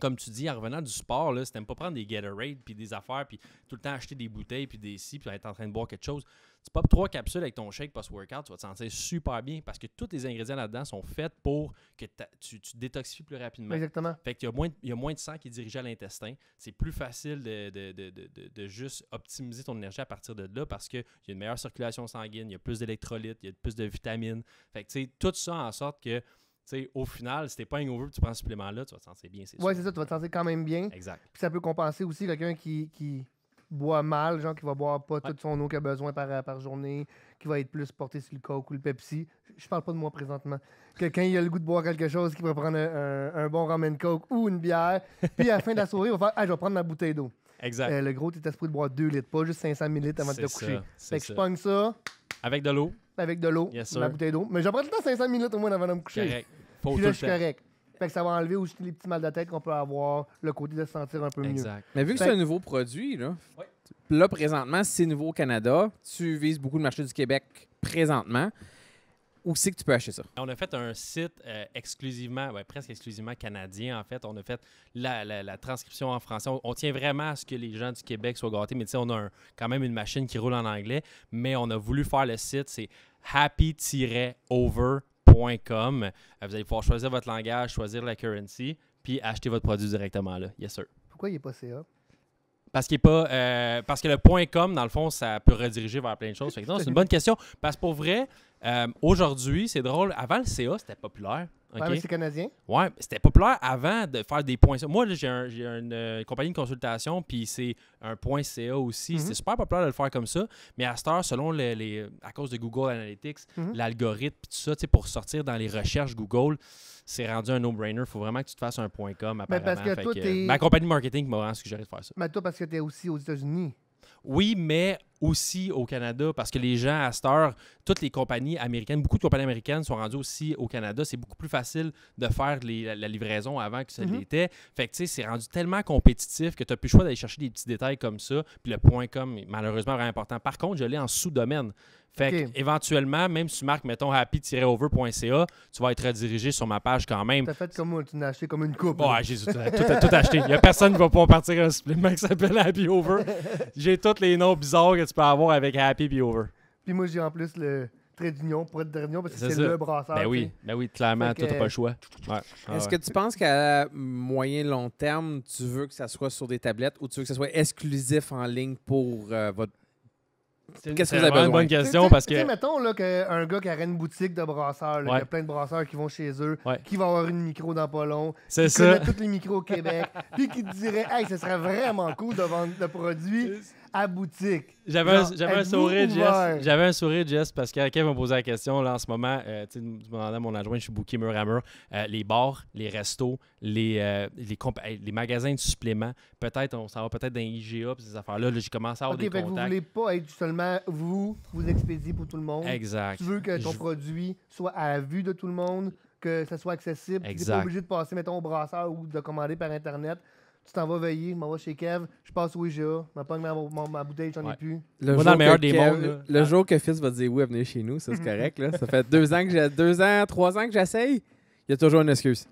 Speaker 3: comme tu dis, en revenant du sport, si tu n'aimes pas prendre des Gatorade, puis des affaires, puis tout le temps acheter des bouteilles, puis des si, puis être en train de boire quelque chose, tu pas trois capsules avec ton shake post-workout, tu vas te sentir super bien parce que tous les ingrédients là-dedans sont faits pour que tu, tu détoxifies plus rapidement. Exactement. Fait qu'il y moins, il y a moins de sang qui est dirigé à l'intestin. C'est plus facile de, de, juste optimiser ton énergie à partir de là parce qu'il y a une meilleure circulation sanguine, il y a plus d'électrolytes, il y a plus de vitamines. Fait que, tu tout ça en sorte que au final, si t'es pas hangover tu prends ce supplément-là, tu vas te sentir bien, c'est Oui, c'est ça, tu
Speaker 1: vas te sentir quand même bien. Exact. Puis ça peut compenser aussi quelqu'un qui, qui, boit mal, genre qui va boire pas boire toute son eau qu'il a besoin par, par journée, qui va être plus porté sur le Coke ou le Pepsi. Je parle pas de moi présentement. Quelqu'un il a le goût de boire quelque chose, qui va prendre un, un, bon ramen Coke ou une bière, puis à la fin de la soirée, il va faire ah, je vais prendre ma bouteille d'eau. Exact. Euh, le gros, t'es esprit de boire 2 litres, pas juste 500 ml avant de te coucher. Fait que je ça. Avec de l'eau. Avec de l'eau, ma bouteille d'eau. Mais je tout le temps 500 ml au moins avant de me coucher puis là, correct. Fait que ça va enlever aussi les petits mal de tête qu'on peut avoir, le côté de se sentir un peu exact. mieux.
Speaker 2: Mais vu que c'est un nouveau produit, là, là présentement, c'est nouveau au Canada. Tu vises beaucoup le marché du Québec présentement. Où c'est que tu peux acheter ça?
Speaker 3: On a fait un site euh, exclusivement, presque exclusivement canadien, en fait. On a fait la, transcription en français. On, tient vraiment à ce que les gens du Québec soient gâtés, mais tu sais, on a quand même une machine qui roule en anglais, mais on a voulu faire le site. C'est happy-over euh, vous allez pouvoir choisir votre langage, choisir la currency, puis acheter votre produit directement là. Yes, sir.
Speaker 1: Pourquoi il n'est pas CA?
Speaker 3: Parce qu'il pas. Euh, parce que le point com, dans le fond, ça peut rediriger vers plein de choses. c'est une bonne question. Parce que pour vrai, euh, aujourd'hui, c'est drôle, avant le CA, c'était populaire. c'est canadien. Ouais, c'était populaire avant de faire des points. Moi, j'ai une euh, compagnie de consultation, puis c'est un point CA aussi. Mhm. C'est C'était super populaire de le faire comme ça. Mais à cette heure, selon les, à cause de Google Analytics, mhm. l'algorithme, tout ça, pour sortir dans les recherches Google, c'est rendu un no-brainer. Il faut vraiment que tu te fasses un point .com, apparemment. Mais parce que toi, ma compagnie marketing m'a suggéré de faire ça.
Speaker 1: Mais toi, parce que tu es aussi aux États-Unis.
Speaker 3: Oui, mais aussi au Canada, parce que les gens à cette toutes les compagnies américaines, beaucoup de compagnies américaines sont rendues aussi au Canada. C'est beaucoup plus facile de faire la, livraison avant que ça mhm. n'était. l'était. Fait que, tu sais, c'est rendu tellement compétitif que tu n'as plus le choix d'aller chercher des petits détails comme ça. Puis le point com est malheureusement vraiment important. Par contre, je l'ai en sous-domaine. Fait que éventuellement, même si tu marques, mettons, happy-over.ca, tu vas être redirigé sur ma page quand même. T'as fait comme tu as acheté comme une coupe. Ouais, j'ai tout, acheté. Il n'y a personne qui va pouvoir partir un supplément qui s'appelle Happy Over. <laughs> j'ai tous les noms bizarres que tu peux avoir avec Happy Be Over.
Speaker 1: Puis moi, j'ai en plus le trait d'union pour être
Speaker 2: d'union parce que c'est le brasseur. Ben oui, ben oui
Speaker 3: clairement, tu n'as pas le choix. Ah Est-ce que
Speaker 2: tu penses qu'à moyen long terme, tu veux que ça soit sur des tablettes ou tu veux que ça soit exclusif en ligne pour euh, votre Qu'est-ce que vous avez une bonne question parce que.
Speaker 1: mettons là, qu'un gars qui a une boutique de brasseurs, il y a plein de brasseurs qui vont chez eux, qui va avoir une micro dans pas qui ça. connaît tous les micros au Québec, <laughs> puis qui dirait, hey, ce serait vraiment cool de vendre le produit à boutique. J'avais un, sourire, Jess.
Speaker 3: J'avais un sourire, parce que quelqu'un m'a posé la question, là, en ce moment, euh, tu me demandais mon adjoint, je suis booké mur euh, les bars, les restos, les, euh, les, magasins de suppléments, peut-être, on s'en va peut-être dans IGA, puis ces affaires-là. j'ai commencé à avoir des fait contacts. vous voulez
Speaker 1: pas être seulement vous, vous expédiez pour tout le monde. Exact. Tu veux que ton produit soit à la vue de tout le monde, que ça soit accessible. Exact. Tu pas obligé de passer, mettons, au brasseur ou de commander par Internet tu t'en vas veiller, je m'en vais chez Kev, je passe au IGA, e je pogne ma, ma, ma bouteille, j'en ai plus.
Speaker 2: Le le jour que Fils va dire oui, à venir chez nous, ça c'est <laughs> correct. Là. Ça fait deux ans que j'ai deux ans, trois ans que j'essaye, il y a toujours une excuse.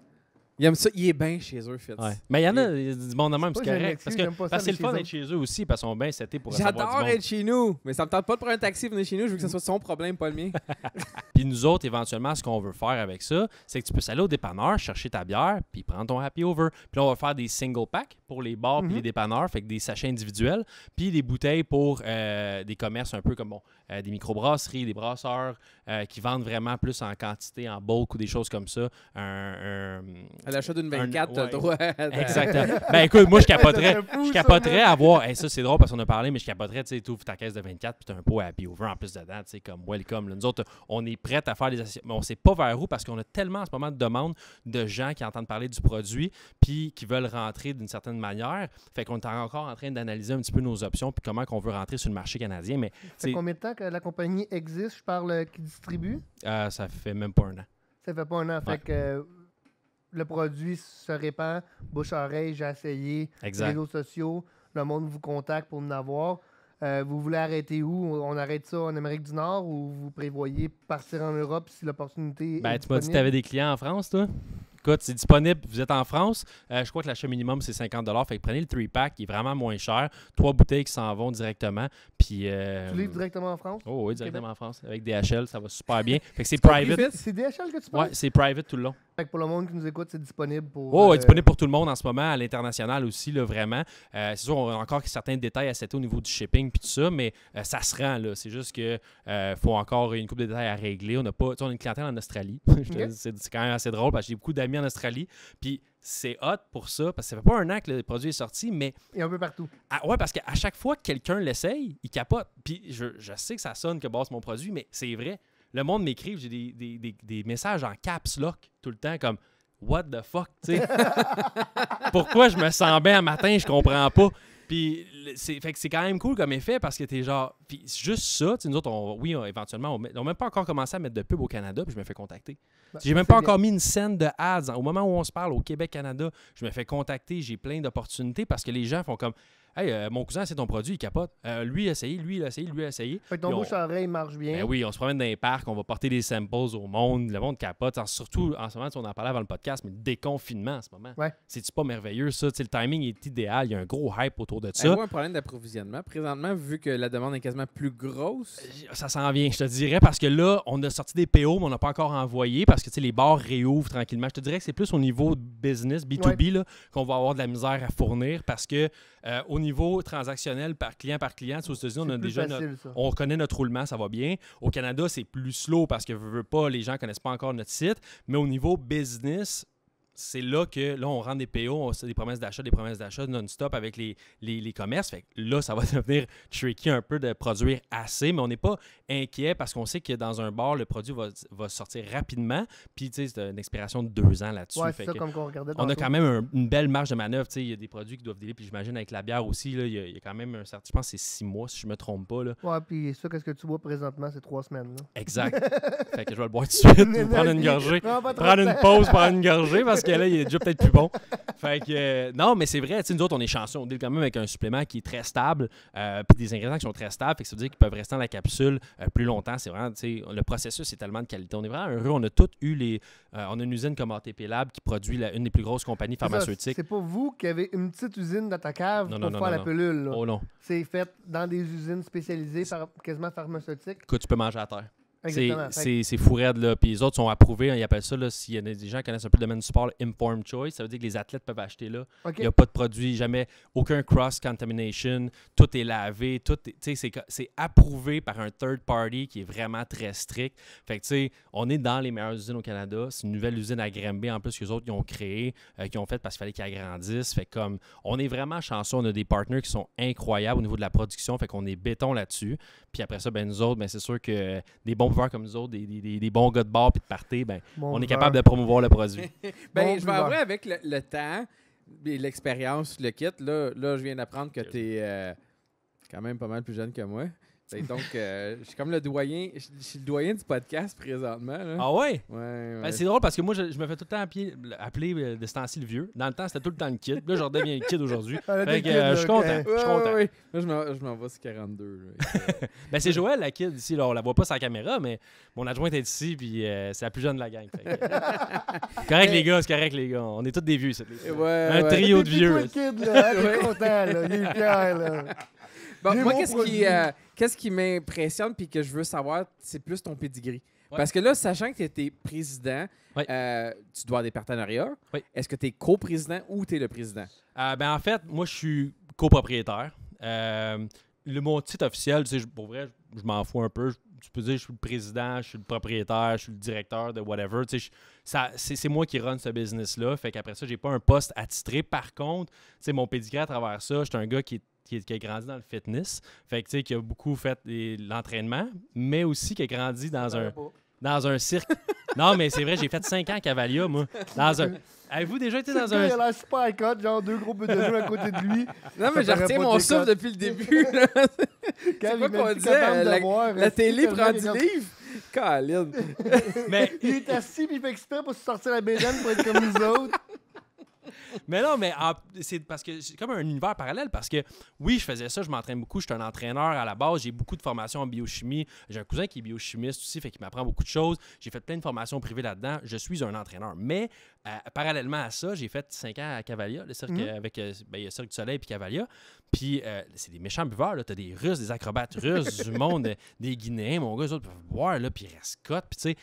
Speaker 2: Il aime ça. Il est bien chez eux, Fitz.
Speaker 3: Mais il y en a du monde même, c'est correct. Parce que c'est le fun d'être chez eux aussi, parce qu'ils sont bien setés pour J'adore être chez nous, mais
Speaker 2: ça me tente pas de prendre un taxi venir chez nous.
Speaker 3: Je veux que ce soit son problème, pas le mien. <laughs> puis nous autres, éventuellement, ce qu'on veut faire avec ça, c'est que tu peux aller au dépanneur, chercher ta bière, puis prendre ton happy over. Puis là, on va faire des single packs pour les bars puis mhm. les dépanneurs, fait que des sachets individuels, puis des bouteilles pour euh, des commerces un peu comme bon, des euh, des microbrasseries, des brasseurs euh, qui vendent vraiment plus en quantité, en bulk ou des choses comme ça. Un, à l'achat d'une 24, un, ouais, droit. <laughs> Exactement. ben écoute, moi, je <laughs> capoterais, je capoterais à ça, c'est drôle parce qu'on a parlé, mais je capoterais, tu sais, tu ouvres ta caisse de 24 puis tu as un pot à over en plus dedans, tu sais, comme welcome. nous autres, on est prêts à faire des assiettes, mais on ne sait pas vers où parce qu'on a tellement en ce moment de demandes de gens qui entendent parler du produit puis qui veulent rentrer d'une certaine manière. Fait qu'on est encore en train d'analyser un petit peu nos options puis comment qu'on veut rentrer sur le marché canadien. Mais c'est combien
Speaker 1: de temps la compagnie existe, je parle euh, qui distribue?
Speaker 3: Ah, ça fait même pas un an.
Speaker 1: Ça fait pas un an. que euh, le produit se répand, bouche-oreille, j'ai essayé, les réseaux sociaux, le monde vous contacte pour en avoir. vous voulez arrêter où On arrête ça en Amérique du Nord ou vous prévoyez partir en Europe si l'opportunité ben, est Tu m'as dit que tu avais des
Speaker 3: clients en France, toi Écoute, c'est disponible. Vous êtes en France. Euh, je crois que l'achat minimum, c'est 50 Fait que prenez le 3-pack. Il est vraiment moins cher. Trois bouteilles qui s'en vont directement. Puis, euh, Tu livres directement en France? Oh, oui, directement en France. Avec DHL, ça va super bien. Fait que c'est private. C'est DHL que tu parles? Oui, c'est private tout le long.
Speaker 1: Fait que pour le monde qui nous écoute, c'est disponible pour. Oh, euh, disponible
Speaker 3: pour tout le monde en ce moment, à l'international aussi, là, vraiment. c'est sûr, on a encore certains détails à cet au niveau du shipping puis tout ça, mais ça se rend, là. C'est juste que faut encore une couple de détails à régler. On pas. a une clientèle en Australie. <laughs> c'est quand même assez drôle parce que j'ai beaucoup d'amis mis en Australie. Puis c'est hot pour ça, parce que ça fait pas un an que le produit est sorti, mais. Et un peu partout. Ah, ouais, parce qu'à chaque fois que quelqu'un l'essaye, il capote. Puis je, sais que ça sonne que bosse mon produit, mais c'est vrai. Le monde m'écrit, j'ai des, des, des, des, messages en caps lock tout le temps, comme What the fuck, tu sais. <laughs> Pourquoi je me sens bien un matin, je comprends pas. Puis c'est fait que c'est quand même cool comme effet parce que t'es genre puis juste ça, tu nous autres oui, éventuellement on n'a même pas encore commencé à mettre de pub au Canada, puis je me fais contacter. Bah, j'ai même pas encore mis une scène de ads au moment où on se parle au Québec Canada, je me fais contacter, j'ai plein d'opportunités parce que les gens font comme Hey, euh, mon cousin, c'est ton produit, il capote. lui, euh, essaye, lui, il lui, a essayé. Fait que ton bouche on...
Speaker 1: à oreille marche bien. Ben oui,
Speaker 3: on se promène dans les parcs, on va porter des samples au monde, le monde capote. surtout, en ce moment, on en parlait avant le podcast, mais le déconfinement en ce moment. C'est-tu pas merveilleux, ça? le timing est idéal, il y a un gros hype autour de ben, ça. Il y a un problème d'approvisionnement. Présentement, vu que la demande est quasiment plus grosse. Euh, ça s'en vient, je te dirais, parce que là, on a sorti des PO, mais on n'a pas encore envoyé parce que les bars réouvrent tranquillement. Je te dirais que c'est plus au niveau business, B2B, qu'on va avoir de la misère à fournir parce que niveau transactionnel par client par client, aux états on a déjà on connaît notre roulement, ça va bien. Au Canada, c'est plus slow parce que pas, les gens ne connaissent pas encore notre site. Mais au niveau business, c'est là que là, on rend des PO, on, des promesses d'achat, des promesses d'achat non-stop avec les, commerces. Fait là, ça va <laughs> devenir tricky un peu de produire assez, mais on n'est pas inquiet parce qu'on sait que dans un bar, le produit va, sortir rapidement. Puis, tu sais, c'est une expiration de deux ans là-dessus. on, a quand même une belle marge de manœuvre. Tu sais, il y a des produits qui doivent délire. Puis, j'imagine avec la bière aussi, il y, a quand même un certain. Je pense c'est six mois, si je me trompe pas. Là.
Speaker 1: Ouais, puis ça, qu'est-ce que tu bois présentement, c'est trois semaines. Exact. <laughs> fait que je vais le boire tout de suite, prendre une gorgée, prendre une pause, prendre une gorgée parce que <laughs> là, il est déjà peut-être plus bon.
Speaker 3: Euh, non, mais c'est vrai, nous autres, on est chanceux. On est quand même avec un supplément qui est très stable, euh, puis des ingrédients qui sont très stables. Fait que ça veut dire qu'ils peuvent rester dans la capsule euh, plus longtemps. C'est vraiment, le processus est tellement de qualité. On est vraiment heureux. On a toutes eu les. on a une usine comme ATP Lab qui produit une des plus grosses compagnies pharmaceutiques. C'est pas vous qui
Speaker 1: avez une petite usine dans ta cave pour faire la pilule. Oh, c'est fait dans des usines spécialisées quasiment pharmaceutiques.
Speaker 3: Que tu peux manger à terre. C'est fou raide, là. Puis les autres sont approuvés. Hein. ils appellent ça, là, s'il y en a des gens qui connaissent un peu le domaine du sport, informed choice. Ça veut dire que les athlètes peuvent acheter là. Il n'y a pas de produit, jamais aucun cross-contamination. Tout est lavé. Tout c'est approuvé par un third party qui est vraiment très strict. Fait que, tu sais, on est dans les meilleures usines au Canada. C'est une nouvelle usine à Grimby, en plus, que les autres, ils ont créé, euh, qui ont fait parce qu'il fallait qu'ils agrandissent. Fait comme, on est vraiment chanceux. On a des partenaires qui sont incroyables au niveau de la production. Fait qu'on est béton là-dessus. Puis après ça, ben, nous autres, ben, c'est sûr que euh, des bons comme nous autres, des, des, des bons gars de bar puis de party, ben, on est capable de promouvoir le produit. <laughs> ben, je vais avouer
Speaker 2: avec le, temps et l'expérience, le kit, là, là je viens d'apprendre que tu es euh, quand même pas
Speaker 3: mal plus jeune que moi
Speaker 2: donc, euh, je suis comme le doyen, je, suis le doyen du podcast présentement. Ah ouais? Ben, c'est drôle
Speaker 3: parce que moi, je, me fais tout le temps appeler, euh, de ce le vieux. Dans le temps, c'était tout le temps le kid. Là, je redeviens le kid aujourd'hui. <laughs> Euh, je suis content. je content.
Speaker 2: je m'en vais sur
Speaker 3: 42. <laughs> ben, c'est Joël, la kid, ici. Là, on la voit pas sur la caméra, mais mon adjointe est ici, puis c'est la plus jeune de la gang. <laughs> correct, les gars, c'est correct, les gars. On est tous des vieux, Un trio de
Speaker 2: vieux. content, est moi, euh, qu'est-ce qui, m'impressionne puis que je veux savoir, c'est plus ton pedigree. Parce que là, sachant que tu étais président, euh, tu dois des partenariats. Est-ce que tu es coprésident ou tu es le président?
Speaker 3: Euh, ben, en fait, moi, je suis copropriétaire. le, mon titre officiel, c'est pour vrai, je, m'en fous un peu tu peux dire, je suis le président, je suis le propriétaire, je suis le directeur de whatever. Tu c'est moi qui run ce business-là. Fait qu'après ça, j'ai pas un poste attitré. Par contre, tu mon pédigré à travers ça, j'étais un gars qui a grandi dans le fitness, fait que, qui a beaucoup fait l'entraînement, mais aussi qui a grandi dans un dans un cirque. non, mais c'est vrai, j'ai fait 5 ans à Cavalia, moi. Dans un... Avez-vous déjà été dans un. Il a
Speaker 1: l'air super icône, genre deux gros de à côté de lui. Non, mais j'ai retenu mon souffle depuis le début.
Speaker 3: <laughs>
Speaker 2: c'est quoi qu'on disait? La, la télé prend du livre. Colin.
Speaker 3: mais <laughs> il est assis,
Speaker 1: mais il fait exprès pour se sortir la bédaine pour être comme nous autres
Speaker 3: mais non, mais c'est parce que c'est comme un univers parallèle parce que oui, je faisais ça, je m'entraîne beaucoup, je suis un entraîneur à la base, j'ai beaucoup de formations en biochimie, j'ai un cousin qui est biochimiste aussi, fait qu'il m'apprend beaucoup de choses, j'ai fait plein de formations privées là-dedans, je suis un entraîneur. Mais euh, parallèlement à ça, j'ai fait 5 ans à Cavalia, le cirque, mhm. avec euh, ben, le Cirque du Soleil puis Cavalia. Puis euh, c'est des méchants buveurs, là. T'as des Russes, des acrobates russes du monde, des Guinéens, mon gars, ils peuvent boire, là, puis ils puis tu sais,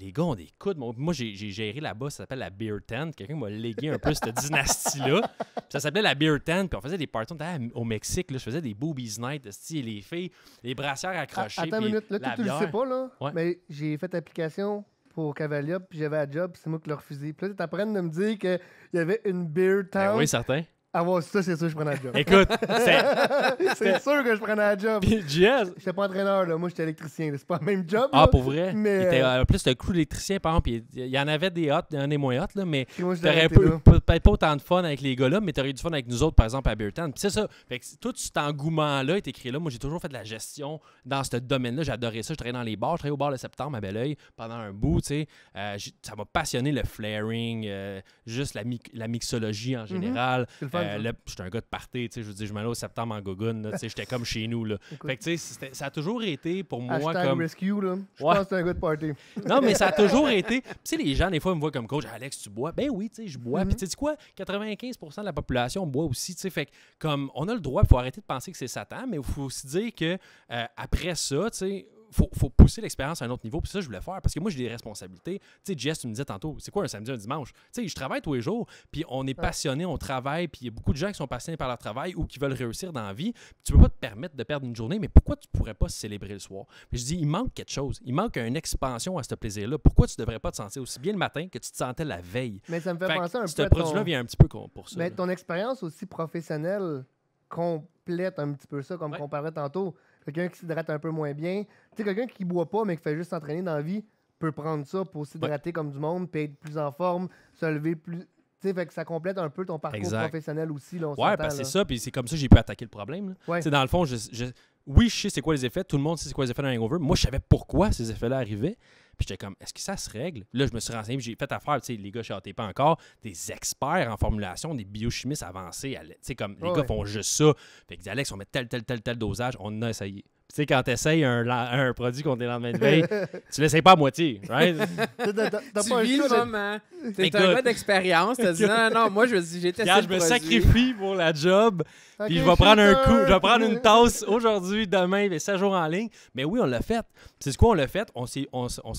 Speaker 3: les gars ont des coudes. Moi, j'ai géré là-bas, ça s'appelle la Beer Tent. Quelqu'un m'a légué un peu cette <laughs> dynastie-là. Ça s'appelait la Beer Tent, puis on faisait des parties. au Mexique, je faisais des Boobies Night, et les filles, les brassières ah, accrochées. attends une minute, là, tu, ne le sais pas, là,
Speaker 1: mais j'ai fait application pour cavalier, puis j'avais un job, puis c'est moi qui l'ai refusé. Puis là, tu de me dire qu'il y avait une Beer ben Tent. Ah oui, certain avoir ça, c'est sûr que je prenais la job. Écoute, c'est <laughs> sûr que je prenais un job. Puis JS. J'étais pas entraîneur, là. moi j'étais électricien. C'est pas le même job. Ah, pour vrai? Mais... Il euh,
Speaker 3: en plus, le crew d'électricien, par exemple, il y en avait des hot, il y en moins hot, là, mais t'aurais peut-être pas autant de fun avec les gars-là, mais t'aurais eu du fun avec nous autres, par exemple, à Burton. Puis c'est ça. Fait que tout cet engouement-là est écrit là. Moi, j'ai toujours fait de la gestion dans ce domaine-là. J'adorais ça. Je travaillais dans les bars. Je travaillais au bar le septembre à oeil, pendant un bout, tu sais. Euh, ça m'a passionné le flaring, euh, juste la, la, mixologie en mhm. général fun. Euh, un gars de party, tu sais, je veux dire, je m'allais au septembre en gogun tu sais, j'étais comme chez nous, là. fait que, tu sais, ça a toujours été pour moi comme...
Speaker 1: rescue, là. Je pense que c'est un gars de party. <laughs> non, mais ça a toujours
Speaker 3: été... Tu sais, les gens, des fois, me voient comme coach, Alex, tu bois? Ben oui, tu sais, je bois. Puis mhm. tu sais quoi? 95% de la population boit aussi, tu sais, fait que, comme, on a le droit, il faut arrêter de penser que c'est Satan, mais il faut aussi dire que, euh, après ça, tu sais, faut, faut pousser l'expérience à un autre niveau. Puis ça, je voulais faire parce que moi, j'ai des responsabilités. Tu sais, Jess, tu me disais tantôt, c'est quoi un samedi, un dimanche? Tu sais, je travaille tous les jours, puis on est passionné, on travaille, puis il y a beaucoup de gens qui sont passionnés par leur travail ou qui veulent réussir dans la vie. Tu peux pas te permettre de perdre une journée, mais pourquoi tu pourrais pas célébrer le soir? Puis je dis, il manque quelque chose. Il manque une expansion à ce plaisir-là. Pourquoi tu devrais pas te sentir aussi bien le matin que tu te sentais la veille? Mais ça me fait, penser un peu. ton... petit peu Mais ton
Speaker 1: expérience aussi professionnelle complète un petit peu ça, comme on parlait tantôt. Quelqu'un qui s'hydrate un peu moins bien. Tu sais, quelqu'un qui boit pas, mais qui fait juste s'entraîner dans la vie, peut prendre ça pour s'hydrater comme du monde, puis être plus en forme, se lever plus. Tu sais, fait que ça complète un peu
Speaker 3: ton parcours professionnel aussi. Là, ouais, parce que ben, c'est ça, puis c'est comme ça que j'ai pu attaquer le problème. Ouais. Tu dans le fond, oui, je sais c'est quoi les effets, tout le monde sait c'est quoi les effets d'un hangover. Moi, je savais pourquoi ces effets-là arrivaient, puis j'étais comme, est-ce que ça se règle? Là, je me suis renseigné, j'ai fait affaire, tu sais, les gars, je suis pas encore, des experts en formulation, des biochimistes avancés. Tu sais, comme, les gars font juste ça. Fait que, Alex, on met tel, tel, tel, tel dosage, on a essayé. Tu sais, quand tu essayes un, un, produit contre les lendemains de veille, <laughs> tu l'essayes pas à moitié, right? <laughs>
Speaker 1: tu vis le moment. un mode d'expérience. T'as dit non, non, moi, je j'ai testé je me sacrifie
Speaker 3: pour la job. Puis je vais prendre un coup. Je vais prendre une <laughs> tasse aujourd'hui, demain, mais 7 jours en ligne. Mais oui, on l'a fait. C'est ce qu'on l'a fait? On s'est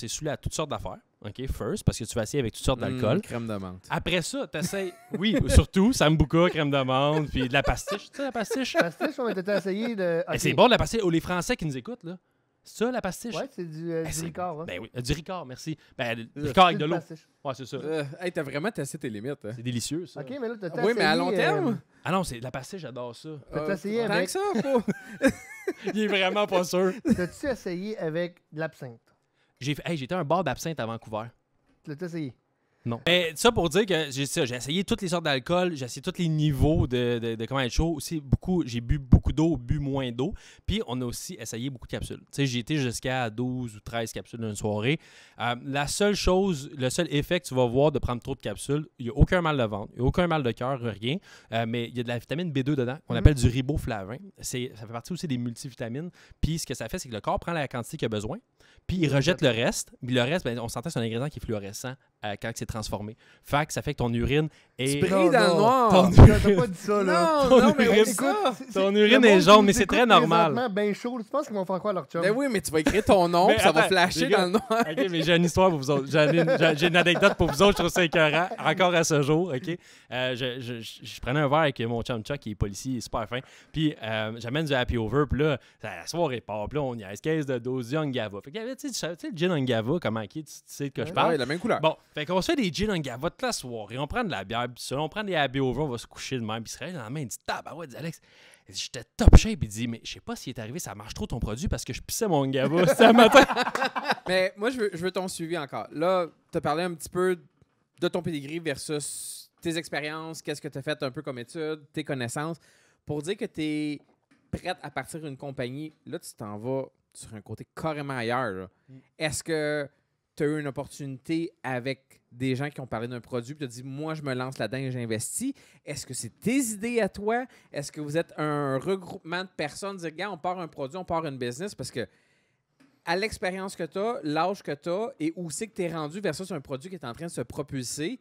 Speaker 3: saoulé à toutes sortes d'affaires. OK, first, parce que tu vas essayer avec toutes sortes d'alcool. Mm, crème de menthe. Après ça, tu t'essayes, <laughs> oui, surtout sambuca, crème de menthe, puis de la pastiche.
Speaker 1: Tu sais, la pastiche? La pastiche, on va essayer de. Eh, c'est bon, de la pastiche.
Speaker 3: Oh, les Français qui nous écoutent, là. C'est ça, la pastiche? Ouais,
Speaker 1: c'est du, euh, eh, du ricard. Hein. Ben oui, euh, du ricard,
Speaker 3: merci. Ben, du ricard avec de l'eau. Ouais, c'est ça. Euh, hey, t'as vraiment testé tes limites. Hein. C'est délicieux, ça. OK, mais là, t'as ah Oui, mais à long euh, terme? Ah non, c'est la pastiche, j'adore ça. T'as essayé avec... ça, <laughs> Il est vraiment pas sûr.
Speaker 1: T'as-tu essayé avec de l'absinthe?
Speaker 3: J'ai j'étais un bar d'absinthe à Vancouver. Tu l'as essayé? Non. Mais ça pour dire que j'ai essayé toutes les sortes d'alcool, j'ai essayé tous les niveaux de, comment être chaud. Aussi, beaucoup, j'ai bu beaucoup d'eau, bu moins d'eau. Puis on a aussi essayé beaucoup de capsules. Tu sais, j'ai été jusqu'à 12 ou 13 capsules d'une soirée. Euh, la seule chose, le seul effet que tu vas voir de prendre trop de capsules, il n'y a aucun mal de ventre, il aucun mal de cœur, rien. Euh, mais il y a de la vitamine B2 dedans, qu'on mhm. appelle du riboflavin. ça fait partie aussi des multivitamines. Puis ce que ça fait, c'est que le corps prend la quantité qu'il a besoin, puis il rejette le reste. Puis le reste, ben, on s'entend, c'est un ingrédient qui est fluorescent euh, quand c'est transformé. Fait que ça fait que ton urine est. Tu brilles dans le noir! Ton urine... Non, mais Écoute, ton urine est, jaune, mais c'est très normal.
Speaker 1: Ben chaud. Tu penses qu'ils vont faire quoi à leur chum? Ben oui, mais
Speaker 2: tu vas écrire ton nom,
Speaker 3: <laughs> ça va flasher dans le noir. OK, mais j'ai une histoire pour vous autres. J'ai une, anecdote pour vous autres, je trouve ça écœurant, encore à ce jour, OK? Euh, je, prenais un verre avec mon chum Chuck, qui est policier, il est super fin. Puis euh, j'amène du happy over, puis là, la soirée part, on y a caisse de 12 Young Gava. Fait que, tu sais, le gin Gava, comment qui, tu sais de quoi je parle? Ouais, la même couleur. Bon, fait qu'on se fait les gins en gavotte ah, la soirée, on prend de la bière, puis on prend des au on va se coucher de même. Puis serait dans la main, il dit Tabarouette, ouais, Alex, j'étais top shape. Il dit Mais je sais pas s'il est arrivé, ça marche trop ton produit parce que je pissais mon gavotte ce <laughs> matin. Mais moi, je veux, je ton suivi
Speaker 2: encore. Là, t'as parlé un petit peu de ton pedigree versus tes expériences, qu'est-ce que tu as fait un peu comme étude, tes connaissances. Pour dire que tu es prête à partir d'une compagnie, là, tu t'en vas sur un côté carrément ailleurs. Mm. Est-ce que tu as eu une opportunité avec des gens qui ont parlé d'un produit, puis tu as dit, moi, je me lance là-dedans et j'investis. Est-ce que c'est tes idées à toi? Est-ce que vous êtes un regroupement de personnes, dire, gars, on part un produit, on part une business? Parce que à l'expérience que tu as, l'âge que tu as et où c'est que tu es rendu versus un produit qui est en train de se propulser,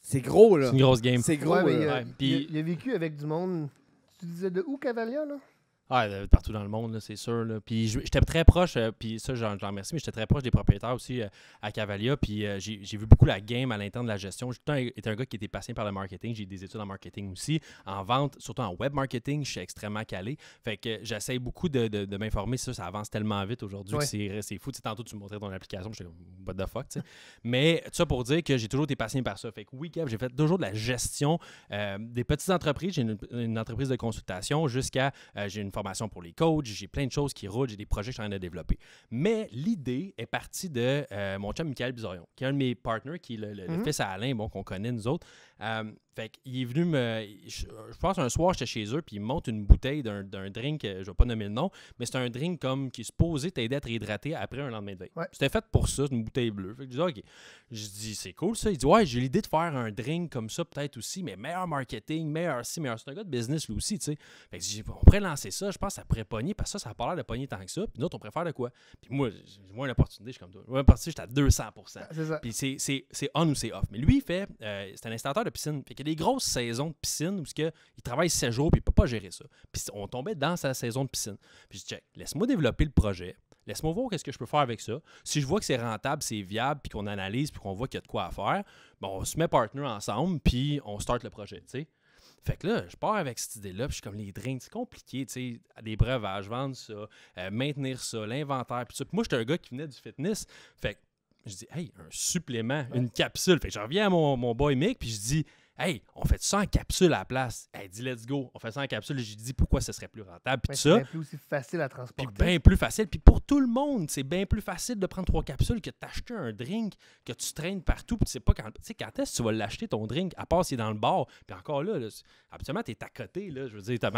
Speaker 2: c'est gros, là. C'est une grosse game. C'est gros, Puis... vécu avec du
Speaker 1: monde. Tu disais de où, Cavalia, là?
Speaker 3: Ah, partout dans le monde, c'est sûr. Là. Puis j'étais très proche, euh, puis ça, j'en remercie, mais j'étais très proche des propriétaires aussi euh, à Cavalia. Puis euh, j'ai vu beaucoup la game à l'intérieur de la gestion. J'étais un, gars qui était passionné par le marketing. J'ai des études en marketing aussi, en vente, surtout en web marketing. Je suis extrêmement calé. Fait que j'essaye beaucoup de, m'informer. Ça, ça avance tellement vite aujourd'hui que c'est fou. T'sais, tantôt, tu me montrais ton application. Je what the fuck, Mais ça pour dire que j'ai toujours été passionné par ça. Fait que oui, j'ai fait toujours de la gestion des petites entreprises. J'ai une, une, entreprise de consultation jusqu'à j'ai une pour les coachs, j'ai plein de choses qui roulent, j'ai des projets que je suis en train de développer. Mais l'idée est partie de euh, mon chum Michael Bizorion, qui est un de mes partners, qui est le, mhm. fils à Alain, bon, qu'on connaît nous autres. Euh, fait qu'il est venu me. Je, pense un soir, j'étais chez eux, puis il me une bouteille d'un, drink, euh, je vais pas nommer le nom, mais c'est un drink comme qui est supposé t'aider à être réhydrater après un lendemain de veille. C'était fait pour ça, une bouteille bleue. je dis, OK. Je dis, c'est cool ça. Il dit, ouais, j'ai l'idée de faire un drink comme ça, peut-être aussi, mais meilleur marketing, meilleur si meilleur. C'est un gars de business, lui aussi, tu sais. Fait que j'ai on pourrait lancer ça, je pense ça pourrait pogner, parce que ça, ça a pas l'air de pogner tant que ça. Puis d'autres, on préfère de quoi. Puis moi, j'ai moi, l'opportunité, je suis comme toi. Moi, l'opportunité, j'étais à 200 c'est ça. Puis c'est, on ou c'est off. Mais lui, il fait, euh, c'est un installateur de piscine des grosses saisons de piscine où il travaille 7 jours et il peut pas gérer ça. Puis on tombait dans sa saison de piscine. Puis je dis, check, laisse-moi développer le projet. Laisse-moi voir qu'est-ce que je peux faire avec ça. Si je vois que c'est rentable, c'est viable, puis qu'on analyse, puis qu'on voit qu'il y a de quoi à faire, ben, on se met partner ensemble, puis on start le projet, Fait que là, je pars avec cette idée-là, puis je suis comme les drinks, c'est compliqué, tu sais, des breuvages, vendre ça, euh, maintenir ça, l'inventaire, puis ça. moi, j'étais un gars qui venait du fitness, fait je dis, hey, un supplément, une capsule. Fait que je reviens à mon, mon boy Mick, puis je dis, Hey, on fait ça en capsule à la place. Hey, dis let's go. On fait ça en capsule. J'ai dit pourquoi ce serait plus rentable. Puis ben, ça. bien plus
Speaker 1: facile à transporter. Puis bien
Speaker 3: plus facile. Puis pour tout le monde, c'est bien plus facile de prendre trois capsules que de t'acheter un drink que tu traînes partout. Puis tu sais pas quand. Tu sais, quand est-ce que tu vas l'acheter ton drink, à part s'il est dans le bar. Puis encore là, là absolument, t'es à côté. Là, je veux dire, t'as,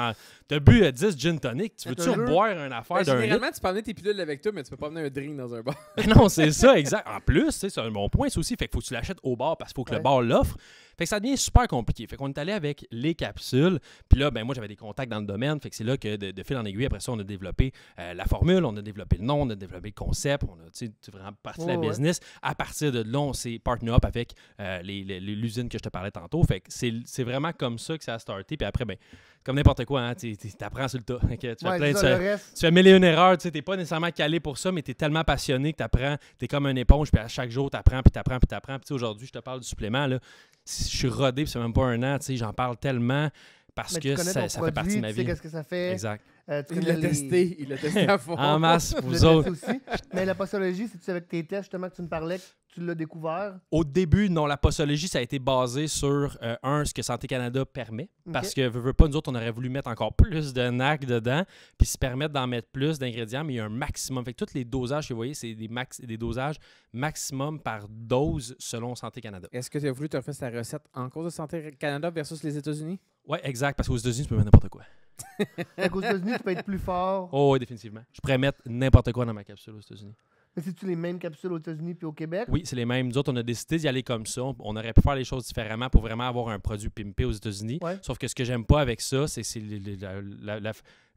Speaker 3: bu 10 euh, gin tonic. Tu veux-tu boire une affaire ben, d'un Généralement, tu peux amener tes pilules avec toi, mais tu peux pas amener un drink dans un bar. <laughs> Ben non, c'est ça, exact. En plus, c'est un bon point, c'est aussi. Fait qu'il faut que tu l'achètes au bar parce qu'il faut que le bar l'offre. Fait que ça devient super compliqué. Fait qu'on est allé avec les capsules. Puis là, ben moi, j'avais des contacts dans le domaine. Fait que c'est là que de, fil en aiguille, après ça, on a développé euh, la formule, on a développé le nom, on a développé le concept, on a vraiment parti de la business. À partir de là, on s'est partner up avec euh, l'usine que je te parlais tantôt. Fait que c'est vraiment comme ça que ça a starté. Puis après, ben, comme n'importe quoi, hein, t'apprends tu apprends sur le tas. <laughs> tu, fais mille une erreur, Tu n'es pas nécessairement calé pour ça, mais tu es tellement passionné que tu apprends. Tu es comme une éponge. Puis à chaque jour, tu apprends, puis tu apprends, puis tu apprends. Puis aujourd'hui, je te parle du supplément je suis rodé, c'est même pas un an, tu sais, j'en parle tellement. Parce que ça, fait partie de ma vie. Tu sais qu'est-ce que ça fait. Exact. Euh, tu il
Speaker 1: l'a testé, il l'a testé à fond. <laughs> en masse, <laughs> vous autres. Mais la postologie, c'est tu avec tes tests justement que tu me parlais, que tu l'as découvert?
Speaker 3: Au début, non, la postologie, ça a été basé sur, euh, un, ce que Santé Canada permet, parce que, veux, veux, pas, nous autres, on aurait voulu mettre encore plus de NAC dedans, puis se permettre d'en mettre plus d'ingrédients, mais il y a un maximum. Fait que tous les dosages vous voyez, c'est des, max, des dosages maximum par dose selon Santé Canada.
Speaker 2: Est-ce que tu as voulu te refaire ta recette en cause de Santé Canada
Speaker 3: versus les États-Unis? Ouais, exact, parce qu'aux États-Unis, tu peux mettre n'importe quoi. Donc <laughs> aux États-Unis, tu peux être plus fort. Oh, oui, définitivement. Je pourrais mettre n'importe quoi dans ma capsule aux États-Unis.
Speaker 1: Mais c'est-tu les mêmes capsules aux États-Unis puis au Québec? Oui,
Speaker 3: c'est les mêmes. Nous autres, on a décidé d'y aller comme ça. On aurait pu faire les choses différemment pour vraiment avoir un produit pimpé aux États-Unis. Sauf que ce que j'aime pas avec ça, c'est la, la,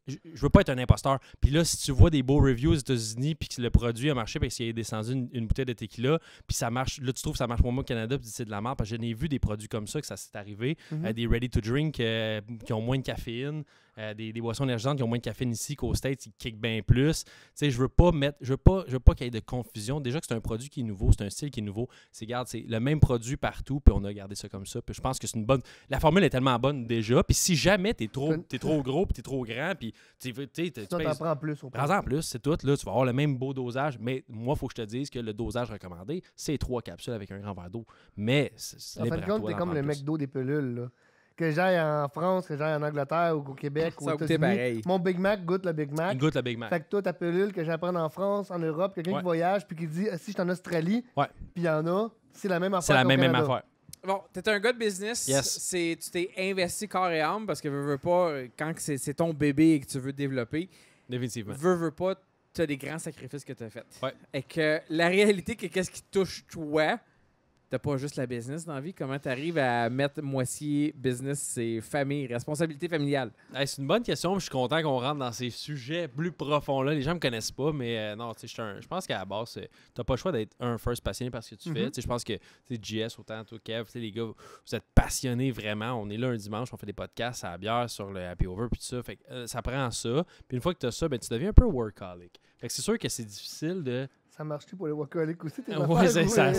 Speaker 3: je, veux pas être un imposteur. Puis là, si tu vois des beaux reviews aux États-Unis, puis que le produit a marché parce ben, qu'il est descendu une, bouteille de tequila, puis ça marche, là, tu trouves que ça marche moins moi au Canada, puis c'est de la merde, parce que j'en ai vu des produits comme ça, que ça s'est arrivé, mhm. euh, des ready-to-drink euh, qui ont moins de caféine. Euh, des, boissons énergisantes qui ont moins de caféine ici qu'aux States, ils kickent bien plus. Tu sais, je veux pas mettre, je veux pas, je veux pas qu'il y ait de confusion. Déjà que c'est un produit qui est nouveau, c'est un style qui est nouveau. C'est garde, c'est le même produit partout, puis on a gardé ça comme ça. Puis je pense que c'est une bonne. La formule est tellement bonne déjà. Puis si jamais t'es trop, es trop gros, puis t'es trop grand, puis tu veux prends plus. plus, c'est tout. Là, tu vas avoir le même beau dosage, mais moi, il faut que je te dise que le dosage recommandé, c'est trois capsules avec un grand verre d'eau. Mais En fin de compte, t'es comme le McDo
Speaker 1: des pelules, là que j'aille en France, que j'aille en Angleterre ou au Québec ou aux États-Unis, mon Big Mac goûte le Big Mac. Il goûte le Big Mac. Fait que toi, ta pelule que j'apprends en France, en Europe, quelqu'un qui voyage puis qui dit ah, si je suis en Australie, puis il y en a, c'est la même affaire. C'est la même, affaire.
Speaker 2: Bon, t'es un gars de business. Yes. tu t'es investi corps et âme parce que veux, veux pas, quand c'est, ton bébé et que tu veux développer, définitivement. Veux, veux pas, t'as des grands sacrifices que t'as faits. Ouais. Et que la réalité, qu'est-ce qui touche toi, t'as pas juste la business dans la vie. Comment tu arrives à mettre moitié
Speaker 3: business et famille, responsabilité familiale? c'est une bonne question. Je suis content qu'on rentre dans ces sujets plus profonds-là. Les gens me connaissent pas, mais euh, non, je pense qu'à la base, t'as pas le choix d'être un first passionné parce que tu fais. Mhm. Je pense que tu JS, autant toi, Kev, les gars, vous êtes passionnés vraiment. On est là un dimanche, on fait des podcasts à bière sur le happy over, puis tout ça. Euh, ça prend ça. Puis une fois que tu as ça, ben, tu deviens un peu workaholic. c'est sûr que c'est difficile de
Speaker 1: ça marche-tu pour les workaholics aussi? Oui, ça,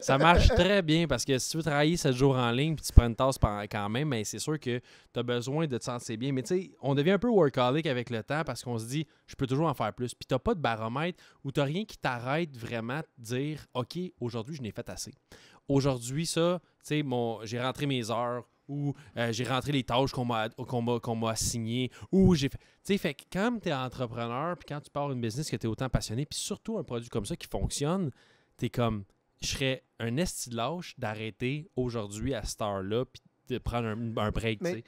Speaker 1: ça, marche très
Speaker 3: bien parce que si tu veux travailler 7 jours en ligne puis tu prends une tasse quand même, mais ben, c'est sûr que tu as besoin de te sentir bien. Mais tu sais, on devient un peu workaholic avec le temps parce qu'on se dit, je peux toujours en faire plus. Puis tu n'as pas de baromètre ou tu n'as rien qui t'arrête vraiment de dire, OK, aujourd'hui, je n'ai fait assez. Aujourd'hui, ça, tu sais, j'ai rentré mes heures, ou euh, j'ai rentré les tâches qu'on m'a assignées, ou j'ai fait. Tu sais, fait quand tu es entrepreneur, puis quand tu pars une business que tu es autant passionné, puis surtout un produit comme ça qui fonctionne, tu es comme, je serais un esti de lâche d'arrêter aujourd'hui à cette heure-là, puis de prendre un, break. fait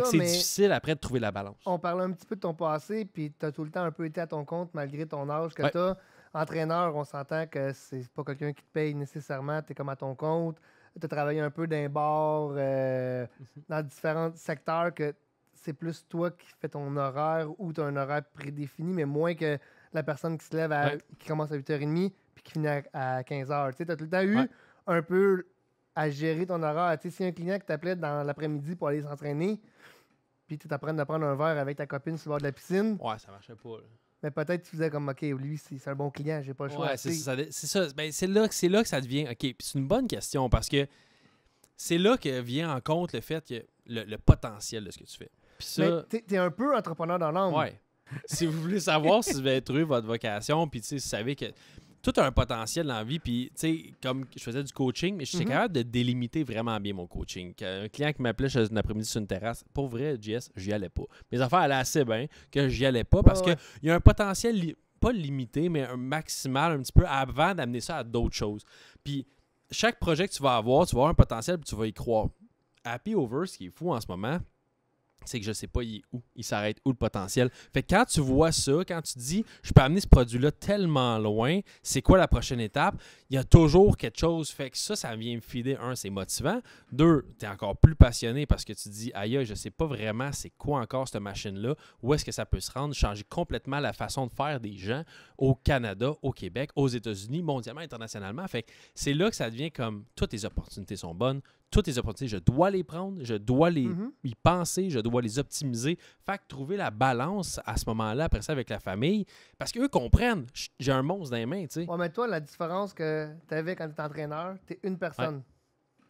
Speaker 3: que c'est difficile après de trouver la balance.
Speaker 1: On parle un petit peu de ton passé, puis tu as tout le temps un peu été à ton compte malgré ton âge que tu as entraîneur, on s'entend que c'est pas quelqu'un qui te paye nécessairement, tu es comme à ton compte. Tu as travaillé un peu d'un bord euh, mhm. dans différents secteurs que c'est plus toi qui fais ton horaire ou tu as un horaire prédéfini, mais moins que la personne qui se lève, qui commence à 8h30 puis qui finit à, 15h. Tu as tout le temps eu un peu à gérer ton horaire. Tu sais, si un client qui t'appelait dans l'après-midi pour aller s'entraîner, puis tu t'apprends de prendre un verre avec ta copine sur le bord de la piscine. Ouais, ça marchait pas mais peut-être que tu faisais comme, OK, lui, c'est un bon client, j'ai pas le choix. Ouais, c'est ça.
Speaker 3: Ben, c'est là, que ça devient. OK, c'est une bonne question parce que c'est là que vient en compte le fait que le, potentiel de ce que tu fais. Mais
Speaker 1: T'es un peu entrepreneur dans l'âme. Ouais.
Speaker 3: si vous voulez savoir si vous avez trouvé votre vocation, puis tu sais, vous savez que tout a un potentiel dans la vie. Puis, tu sais, comme je faisais du coaching, mais je suis mhm. capable de délimiter vraiment bien mon coaching. Un client qui m'appelait un après-midi sur une terrasse, pour vrai, JS, j'y allais pas. Mes affaires allaient assez bien que j'y allais pas parce que qu'il y a un potentiel, pas limité, mais un maximal un petit peu avant d'amener ça à d'autres choses. Puis, chaque projet que tu vas avoir, tu vas avoir un potentiel puis tu vas y croire. Happy Over, ce qui est fou en ce moment, c'est que je ne sais pas où, il s'arrête où le potentiel. Fait quand tu vois ça, quand tu dis je peux amener ce produit-là tellement loin, c'est quoi la prochaine étape, il y a toujours quelque chose. Fait que ça, ça vient me filer. Un, c'est motivant. Deux, tu es encore plus passionné parce que tu dis aïe, je sais pas vraiment c'est quoi encore cette machine-là, où est-ce que ça peut se rendre, changer complètement la façon de faire des gens au Canada, au Québec, aux États-Unis, mondialement, internationalement. Fait c'est là que ça devient comme toutes les opportunités sont bonnes, toutes tes opportunités, je dois les prendre, je dois les mm-hmm. y penser, je dois les optimiser. Fait que trouver la balance à ce moment-là, après ça, avec la famille, parce qu'eux comprennent, j'ai un monstre dans les mains, tu sais. Ouais, mais toi, la différence que
Speaker 1: tu avais quand tu étais entraîneur, tu es une personne.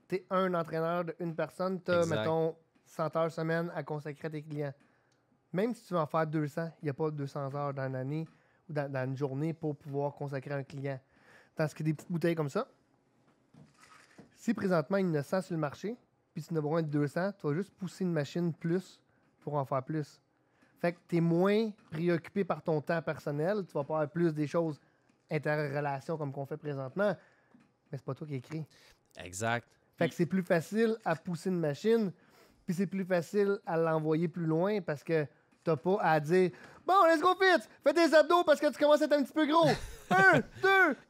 Speaker 1: Tu es un entraîneur d'une une personne, tu as, mettons, 100 heures semaine à consacrer à tes clients. Même si tu vas en faire 200, il n'y a pas 200 heures dans l'année ou dans, une journée pour pouvoir consacrer un client. Parce que des petites bouteilles comme ça, si présentement il y en a 100 sur le marché, puis tu n'as pas besoin de 200, tu vas juste pousser une machine plus pour en faire plus. Fait que tu es moins préoccupé par ton temps personnel, tu vas pas avoir plus des choses interrelations comme qu'on fait présentement, mais c'est pas toi qui écris. Exact. Fait que c'est plus facile à pousser une machine, puis c'est plus facile à l'envoyer plus loin parce que t'as pas à dire Bon, let's go, fit! fais tes abdos parce que tu commences à être un petit peu gros. 1, 2,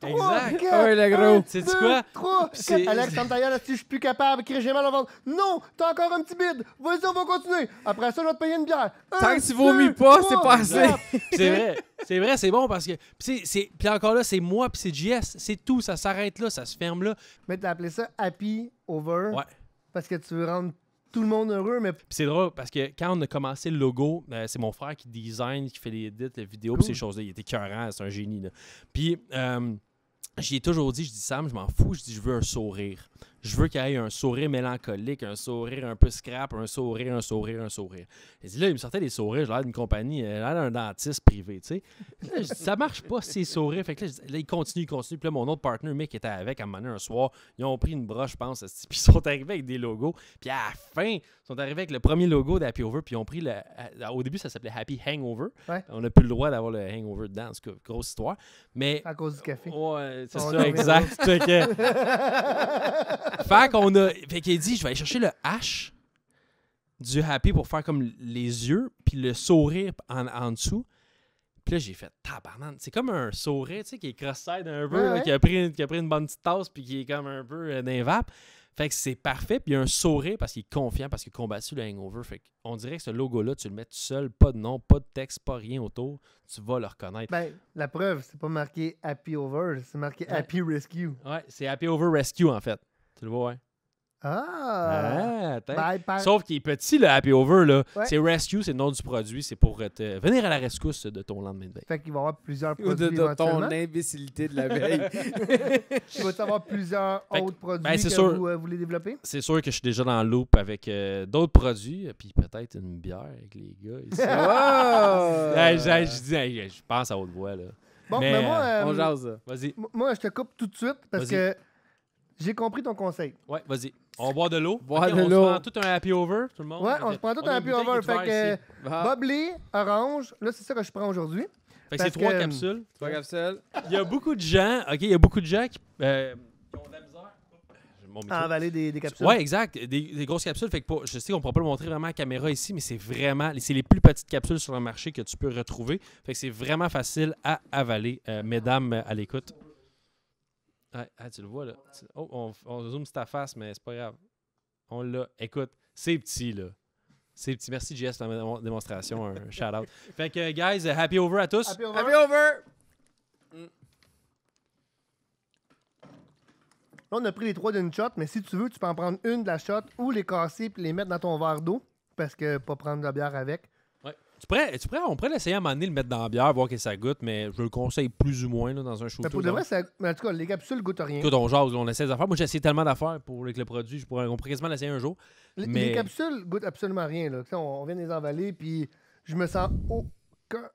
Speaker 1: 3, 4, le gros. C'est quoi? 3, Alex, ça me je suis plus capable, j'ai mal Non, t'as encore un petit bide. Vas-y, on va continuer. Après ça, je vais te payer une bière. Tant que tu vomis pas, c'est pas c'est
Speaker 3: vrai. C'est vrai, c'est bon parce que. Puis encore là, c'est moi, puis c'est JS. C'est tout. Ça s'arrête là, ça se ferme là. Mais t'as appelé ça Happy Over. Ouais. Parce que tu veux rendre tout le monde heureux. Mais... c'est drôle parce que quand on a commencé le logo, euh, c'est mon frère qui design, qui fait les les vidéos, cool. ces choses-là. Il était cœurant, c'est un génie. Là. Puis, euh, j'ai toujours dit, je dis Sam, je m'en fous, je dis, je veux un sourire je veux qu'il y ait un sourire mélancolique, un sourire un peu scrap, un sourire, un sourire, un sourire. là, il me sortait des sourires, j'ai l'air d'une compagnie, euh, j'ai l'air d'un dentiste privé, tu sais. ça marche pas, ces sourires. Fait que là, il continue, il continue. Puis là, mon autre partner, mec, était avec, à un moment un soir, ils ont pris une broche, je pense, puis ils sont arrivés avec des logos. Puis à la fin, ils sont arrivés avec le premier logo d'Happy Over, puis ont pris euh, Au début, ça s'appelait Happy Hangover. On n'a plus le droit d'avoir le hangover dedans, c'est grosse histoire. Mais... À cause du café. Ouais, c'est ça, exact. <laughs> fait qu'on a. Fait qu'il dit je vais aller chercher le H du happy pour faire comme les yeux, puis le sourire en, en dessous. Puis là, j'ai fait tabarnane. C'est comme un sourire, tu sais, qui est cross-side un peu, Qui, a pris, qui a pris une bonne petite tasse, puis qui est comme un peu euh, d'invap. Fait que c'est parfait. Puis il y a un sourire parce qu'il est confiant, parce qu'il a combattu le hangover. Fait qu'on dirait que ce logo-là, tu le mets tout seul, pas de nom, pas de texte, pas rien autour. Tu vas le reconnaître. Ben,
Speaker 1: la preuve, c'est pas marqué Happy Over, c'est marqué Happy
Speaker 3: Rescue. Ouais, c'est Happy Over Rescue, en fait.
Speaker 1: Ah! ah
Speaker 3: Sauf qu'il est petit, le happy over. là. C'est rescue, c'est le nom du produit. C'est pour euh, venir à la rescousse de ton lendemain de veille.
Speaker 1: Fait qu'il va y avoir plusieurs produits. <laughs> Ou de, ton imbécilité de la <laughs> veille. Il va y avoir plusieurs autres produits ben, que vous euh, voulez développer?
Speaker 3: C'est sûr que je suis déjà dans le loop avec euh, d'autres produits. Puis peut-être une bière avec les gars. Ici. <laughs> je je, pense à haute voix. Là. Bon, mais, moi. Vas-y. Moi, je
Speaker 1: te coupe tout de suite parce que j'ai compris ton conseil.
Speaker 3: Ouais, vas-y. On boit de l'eau. on se prend tout un happy over, tout le monde. Ouais, on se prend tout un happy over. Fait que ah.
Speaker 1: orange, là, c'est ça que je prends
Speaker 2: aujourd'hui. Fait que c'est trois euh, capsules.
Speaker 3: Trois capsules. Il y a beaucoup de gens, OK, il y a beaucoup de gens qui, euh, ont de la
Speaker 2: misère.
Speaker 3: À avaler des, capsules. Ouais, exact. Des, grosses capsules. Fait que je sais qu'on ne pourra pas le montrer vraiment à la caméra ici, mais c'est vraiment. C'est les plus petites capsules sur le marché que tu peux retrouver. Fait que c'est vraiment facile à avaler, euh, mesdames à l'écoute ah, tu le vois, là. Oh, on, on zoome ta face, mais c'est pas grave. On l'a. Écoute, c'est petit, là. C'est petit. Merci, JS, pour la démonstration. <laughs> shout-out. Fait que, guys, happy over à tous. Happy over. Mm.
Speaker 1: on a pris les trois d'une shot, mais si tu veux, tu peux en prendre une de la shot ou les casser et les mettre dans ton verre d'eau parce que pas prendre de la bière avec.
Speaker 3: Tu tu on pourrait l'essayer à un moment donné, le mettre dans la bière, voir que ça goûte, mais je le conseille plus ou moins là, dans un ben, show pour de
Speaker 1: mais en tout cas, les capsules goûtent rien. on
Speaker 3: jase, on essaie des affaires. Moi, j'ai essayé tellement d'affaires pour avec le produit, je pourrais, on pourrait quasiment l'essayer un jour. Les, mais... les
Speaker 1: capsules goûtent absolument rien. Là. On, vient de les envaler, puis je me sens aucun.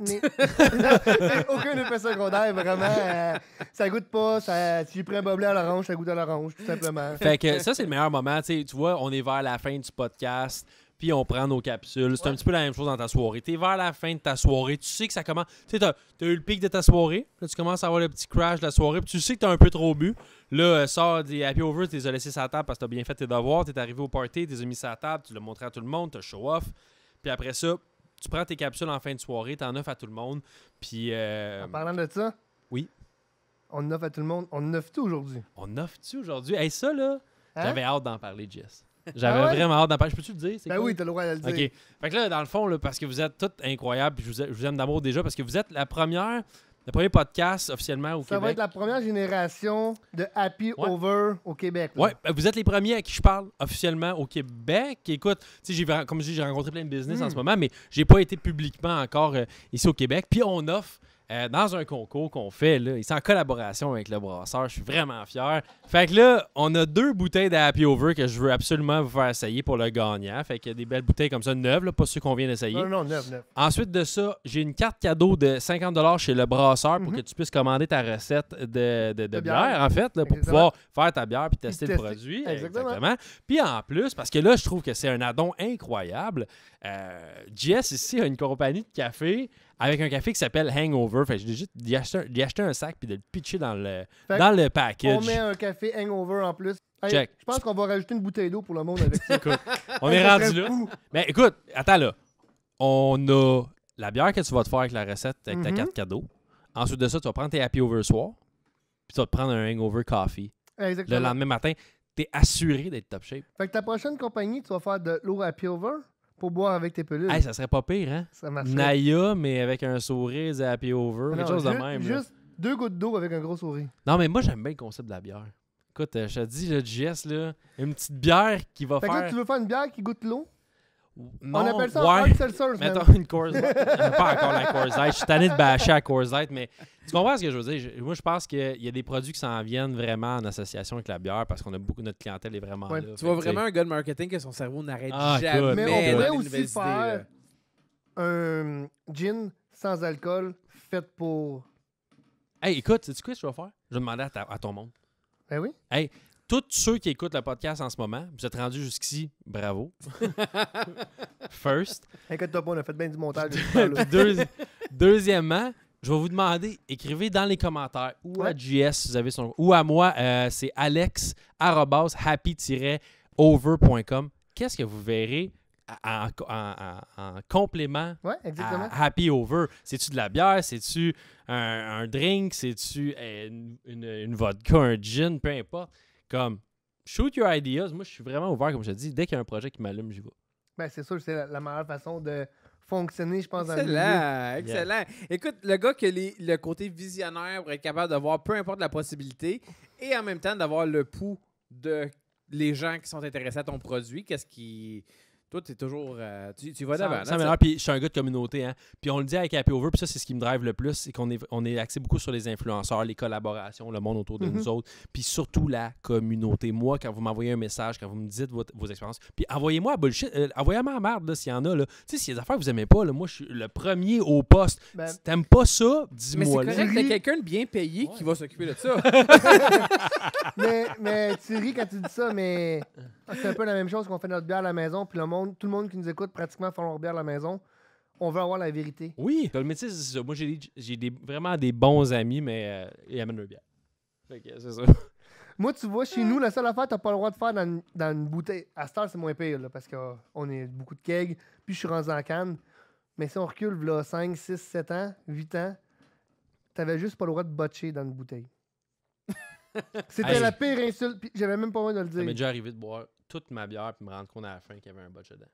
Speaker 1: <laughs> aucun effet secondaire, vraiment. Ça euh, ça goûte pas. si j'ai un boblet à l'orange, ça goûte à l'orange, tout simplement. Fait que ça,
Speaker 3: c'est le meilleur moment. tu vois, on est vers la fin du podcast puis on prend nos capsules. C'est un petit peu la même chose dans ta soirée. Tu es vers la fin de ta soirée, tu sais que ça commence. Tu sais, t'as as eu le pic de ta soirée, tu commences à avoir le petit crash de la soirée, puis tu sais que t'as un peu trop bu. Là, ça, euh, des happy over, tu les as laissés sur la table parce que t'as bien fait tes devoirs, tu es arrivé au party, as mis sur la table, tu l'as montré à tout le monde, t'as show off. Puis après ça, tu prends tes capsules en fin de soirée, tu en offres à tout le monde. Puis. Euh, en parlant de ça? Oui.
Speaker 1: On offre à tout le monde. On offre tout aujourd'hui.
Speaker 3: On offre tout aujourd'hui. Et ça, là, hein? j'avais hâte d'en parler, Jess. J'avais ah vraiment hâte d'en parler. Peux-tu le dire? Ben oui, t'as le droit de le dire. Fait que là, dans le fond, parce que vous êtes toutes incroyables, je vous, aime d'amour déjà, parce que vous êtes la première, le premier podcast officiellement au Québec. Ça va être
Speaker 1: la première génération de Happy Over au Québec. Oui,
Speaker 3: ben, vous êtes les premiers à qui je parle officiellement au Québec. Écoute, j'ai, comme je dis, j'ai rencontré plein de business en hmm. ce moment, mais j'ai pas été publiquement encore euh, ici au Québec. Puis on offre euh, dans un concours qu'on fait. Là. C'est en collaboration avec le brasseur. Je suis vraiment fier. Fait que là, on a deux bouteilles de Happy Over que je veux absolument vous faire essayer pour le gagnant. Fait qu'il y a des belles bouteilles comme ça, neuves, pas ceux qu'on vient d'essayer. Non, non, neuves, neuves. Ensuite de ça, j'ai une carte cadeau de 50 chez le brasseur pour mhm. que tu puisses commander ta recette de, bière, en fait, pour pouvoir faire ta bière puis tester, le produit. Exactement. Puis en plus, parce que là, je trouve que c'est un addon incroyable. Euh, Jess, ici, a une compagnie de café avec un café qui s'appelle Hangover. Fait que j'ai juste d'y acheter, un sac puis de le pitcher dans le, dans le package. On met
Speaker 1: un café Hangover en plus. Check. Je pense qu'on va rajouter une bouteille d'eau pour le monde avec ça. <laughs> on est rendu là.
Speaker 3: Mais écoute, attends là. On a la bière que tu vas te faire avec la recette, avec ta mhm. carte cadeau. Ensuite de ça, tu vas prendre tes happy over soir. Puis tu vas te prendre un hangover coffee. Le lendemain matin, tu es assuré d'être top shape.
Speaker 1: Fait que ta prochaine compagnie, tu vas faire de l'eau happy over pour boire avec tes pelules. Hey, ça
Speaker 3: serait pas pire, hein? Ça Naya, mais avec un sourire à happy over, quelque chose de même. Juste
Speaker 1: deux gouttes d'eau avec un gros sourire.
Speaker 3: Non, mais moi, j'aime bien le concept de la bière. Écoute, euh, je te dis, le GS, là, une petite bière qui va fait faire. Que tu veux
Speaker 1: faire une bière qui goûte l'eau?
Speaker 3: on appelle ça un hard seltzer. Mettons une pas encore la course. Je suis tanné de bâcher à course, mais tu comprends ce que je veux dire? Moi, je pense qu'il y a des produits qui s'en viennent vraiment en association avec la bière parce qu'on a beaucoup, notre clientèle est vraiment Tu vois vraiment
Speaker 2: un gars de marketing que son cerveau n'arrête
Speaker 3: ah,
Speaker 1: jamais. Mais on pourrait aussi faire un euh, gin sans alcool fait pour... Hey, écoute, sais-tu quoi je vais faire?
Speaker 3: Je vais demander à, à ton monde. Ben oui. Hey, tous ceux qui écoutent le podcast en ce moment, vous êtes rendus jusqu'ici, bravo. <laughs> First.
Speaker 1: Inquiète-toi pas, on a fait bien du montage. <laughs>
Speaker 3: deuxièmement, je vais vous demander, écrivez dans les commentaires ou à JS vous avez son ou à moi, euh, c'est alex happy-over.com. Qu'est-ce que vous verrez en, complément exactement. à Happy Over? C'est-tu de la bière? C'est-tu un, drink? C'est-tu euh, une vodka, un gin? Peu importe comme, shoot your ideas. Moi, je suis vraiment ouvert, comme je te dis. Dès qu'il y a un projet qui m'allume, j'y vais.
Speaker 1: Ben, c'est sûr, c'est la, meilleure façon de fonctionner, je pense, excellent, dans le Excellent.
Speaker 2: Écoute, le gars qui a le côté visionnaire pour être capable d'avoir peu importe la possibilité et en même temps d'avoir le pouls de les gens qui sont intéressés à ton produit, qu'est-ce qui euh, tu es toujours. tu, vas d'avant. Ça hein,
Speaker 3: Puis je suis un gars de communauté. Hein. Puis on le dit avec Happy Over. Puis ça, c'est ce qui me drive le plus. C'est qu'on est, on est axé beaucoup sur les influenceurs, les collaborations, le monde autour de nous mm-hmm. autres. Puis surtout la communauté. Moi, quand vous m'envoyez un message, quand vous me dites vos expériences. Puis envoyez-moi à bullshit. Euh, envoyez-moi à merde s'il y en a. Tu sais, s'il y a des affaires que vous aimez pas, là, moi, je suis le premier au poste. Ben t'aimes pas ça, dis-moi. Mais c'est correct a
Speaker 2: quelqu'un de bien payé qui va s'occuper de ça. <laughs> mais,
Speaker 1: mais tu ris quand tu dis ça, mais c'est un peu la même chose qu'on fait notre bière à la maison. Puis le monde tout le monde qui nous écoute pratiquement font leur bière à la maison. On veut avoir la vérité.
Speaker 3: Oui. le métier, c'est ça. Moi, j'ai, j'ai vraiment des bons amis, mais euh, ils amènent leur bière. c'est ça. <laughs>
Speaker 1: Moi, tu vois, chez nous, la seule affaire, t'as pas le droit de faire dans, une- dans une bouteille. À Star, c'est moins pire, là, parce qu'on euh, est beaucoup de kegs, puis je suis rendu en canne. Mais si on recule, 5, 6, 7 ans, 8 ans, t'avais juste pas le droit de botcher dans une bouteille.
Speaker 3: <laughs> C'était la pire
Speaker 1: insulte, puis j'avais même pas envie de le dire. m'est
Speaker 3: déjà arrivé de boire toute ma bière puis me rendre compte à la fin qu'il y avait un budget dedans.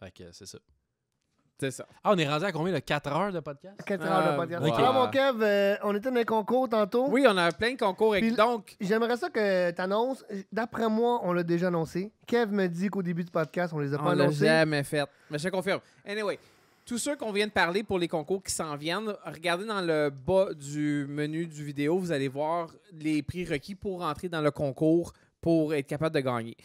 Speaker 3: Fait que c'est ça. C'est ça. Ah, on est rendu à combien de 4 heures de podcast 4 heures de ah, podcast. Okay. Ah, mon
Speaker 1: Kev, euh, on était dans les concours tantôt. Oui, on a plein de concours. donc. J'aimerais ça que tu annonces. D'après moi, on l'a déjà annoncé. Kev me dit qu'au début du podcast, on les a pas annoncés. On l'a
Speaker 2: jamais fait. Mais je confirme. Anyway, tous ceux qu'on vient de parler pour les concours qui s'en viennent, regardez dans le bas du menu du vidéo, vous allez voir les prix requis pour entrer dans le concours pour être capable de gagner.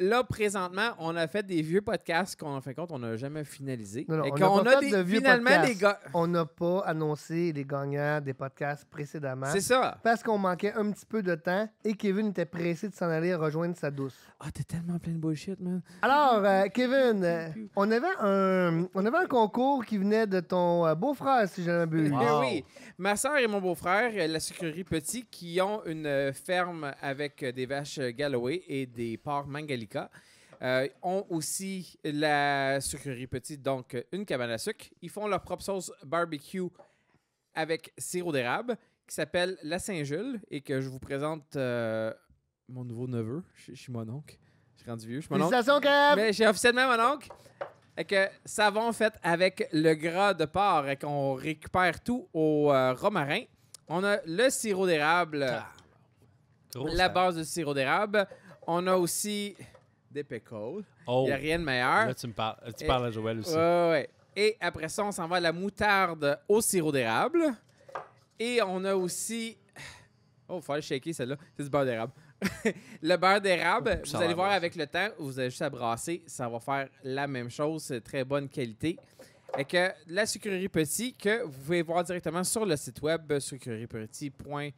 Speaker 2: Là, présentement, on a fait des vieux podcasts qu'on, en on n'a jamais finalisé. a,
Speaker 1: On n'a pas annoncé les gagnants des podcasts précédemment. C'est ça. Parce qu'on manquait un petit peu de temps et Kevin était pressé de s'en aller rejoindre sa douce. Ah, t'es tellement plein de bullshit, man. Alors, euh, <laughs> Kevin, euh, on, avait un, on avait un concours qui venait de ton euh, beau-frère, si j'ai un but. Eh oui.
Speaker 2: Ma soeur et mon beau-frère, la sucrerie Petit, qui ont une ferme avec des vaches Galloway et des porcs Mangali cas. Euh, ont aussi la sucrerie petite, donc une cabane à sucre. Ils font leur propre sauce barbecue avec sirop d'érable qui s'appelle la Saint-Jules et que je vous présente euh, mon nouveau neveu. Je, suis mon oncle. Je suis rendu vieux. Je suis mon oncle. Mais j'ai officiellement mon oncle. Ça va savon fait avec le gras de porc et qu'on récupère tout au euh, romarin. On a le sirop d'érable. Ah. la base de sirop d'érable. On a aussi des pécoles.
Speaker 3: Il oh. n'y a rien de meilleur. Là, tu, me parles, tu parles à Joël aussi.
Speaker 2: Et après ça, on s'en va à la moutarde au sirop d'érable. Et on a aussi. Oh, il faut aller shaker celle-là. C'est du beurre d'érable. <laughs> le beurre d'érable, vous allez voir avec le temps, vous avez juste à brasser, ça va faire la même chose, c'est très bonne qualité. Et que la sucrerie petit que vous pouvez voir directement sur le site web sucreriepetit.com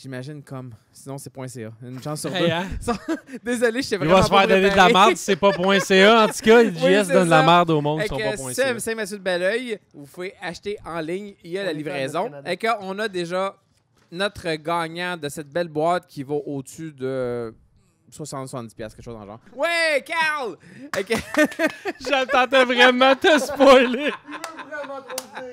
Speaker 2: J'imagine comme. Sinon, c'est .ca. Une chance sur deux. Hein? <laughs> Désolé, je sais vraiment. Il va se faire donner de la merde si c'est
Speaker 3: pas .ca. En tout cas, le <laughs> JS donne de la merde au monde si c'est pas .ca.
Speaker 2: saint Mathieu de Belleuil, vous pouvez acheter en ligne. Il y a la livraison. Et on a déjà notre gagnant de cette belle boîte qui vaut au-dessus de. 70 70 quelque chose dans le genre. Ouais, Carl! Okay. <laughs> J'attendais vraiment te spoiler! Il veut vraiment trop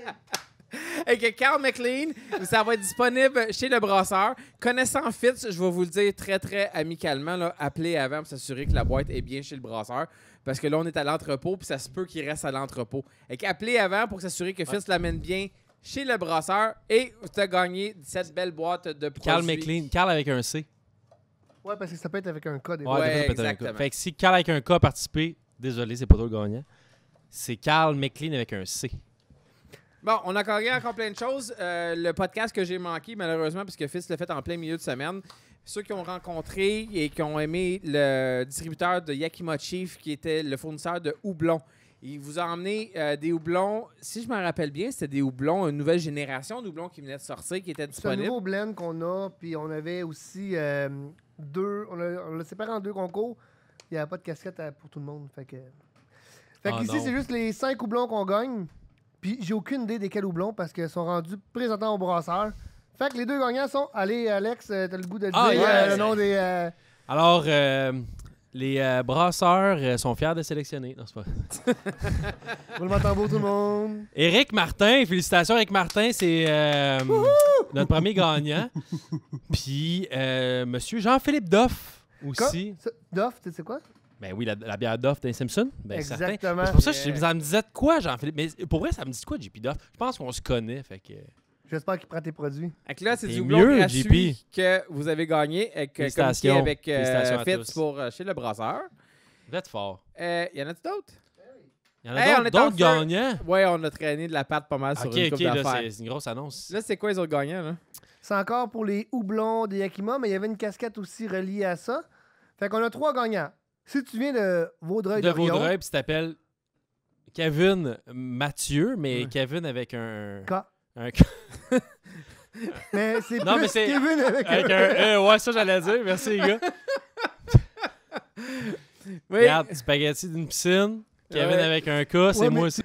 Speaker 2: <laughs> Et que Carl McLean. Ça va être disponible chez le brasseur. Connaissant Fitz, je vais vous le dire très, très amicalement, là, appelez avant pour s'assurer que la boîte est bien chez le brasseur. Parce que là, on est à l'entrepôt, puis ça se peut qu'il reste à l'entrepôt. Et appelez avant pour s'assurer que Fitz l'amène bien chez le brasseur et vous avez gagné cette belle boîte de produits. Carl McLean,
Speaker 3: Carl avec un C.
Speaker 1: Ouais, parce que ça peut être avec un K. Des ouais, exactement. avec un K. Fait que
Speaker 3: si Carl avec un K a participé, désolé, c'est pas toi le gagnant. C'est Carl McLean avec un C.
Speaker 2: Bon, on a encore encore plein de choses. Euh, le podcast que j'ai manqué, malheureusement, puisque Fils l'a fait en plein milieu de semaine. Ceux qui ont rencontré et qui ont aimé le distributeur de Yakima Chief, qui était le fournisseur de houblon. Il vous a emmené euh, des houblons, si je me rappelle bien, c'était des houblons, une nouvelle génération de qui venait de sortir, qui était disponible. C'est un nouveau
Speaker 1: blend qu'on a, puis on avait aussi euh, deux, on l'a séparé en deux concours. Il n'y avait pas de casquette pour tout le monde. Fait que, ah, ici, c'est juste les cinq houblons qu'on gagne. Puis j'ai aucune idée des caloublons parce qu'ils sont rendus présentants au brasseur. Fait que les deux gagnants sont. Allez, Alex, euh, t'as le goût de ah, dire euh, le nom des. Euh,
Speaker 3: Alors, les brasseurs sont fiers de sélectionner. Non, c'est pas.
Speaker 1: <laughs> tout le monde.
Speaker 3: Éric Martin, félicitations, Éric Martin, c'est notre premier gagnant. <laughs> Puis, monsieur Jean-Philippe Doff aussi. Doff, tu sais quoi? Ben oui, la, bière d'off d'un Simpson. Ben Exactement. C'est pour ça que ça me disait de quoi, Jean-Philippe. Mais pour vrai, ça me dit de quoi, JP Duff? Je pense qu'on se connaît. Fait que...
Speaker 1: J'espère qu'il prend tes produits. Donc là, c'est
Speaker 3: du mieux, JP. que
Speaker 2: vous avez gagné euh, avec euh, fit pour euh, chez le brasseur. Vous êtes fort. Il euh, y en a-tu d'autres? Il y en a d'autres gagnants? Oui, on a traîné de la pâte pas mal sur une coupe d'affaires. c'est une grosse annonce. Là, c'est quoi les autres gagnants? Là? C'est encore pour les houblons de
Speaker 1: Yakima, mais il y avait une casquette aussi reliée à ça. Fait qu'on a trois gagnants. Si tu viens de Vaudreuil, dorion de Vaudreuil,
Speaker 3: puis tu t'appelles Kevin Mathieu, mais Kevin avec un. K. Un K. <laughs> mais c'est plus Kevin avec, un. E. ouais, ça j'allais dire. Merci les gars. <laughs> Regarde, spaghetti d'une piscine. Kevin avec un K, c'est moi aussi.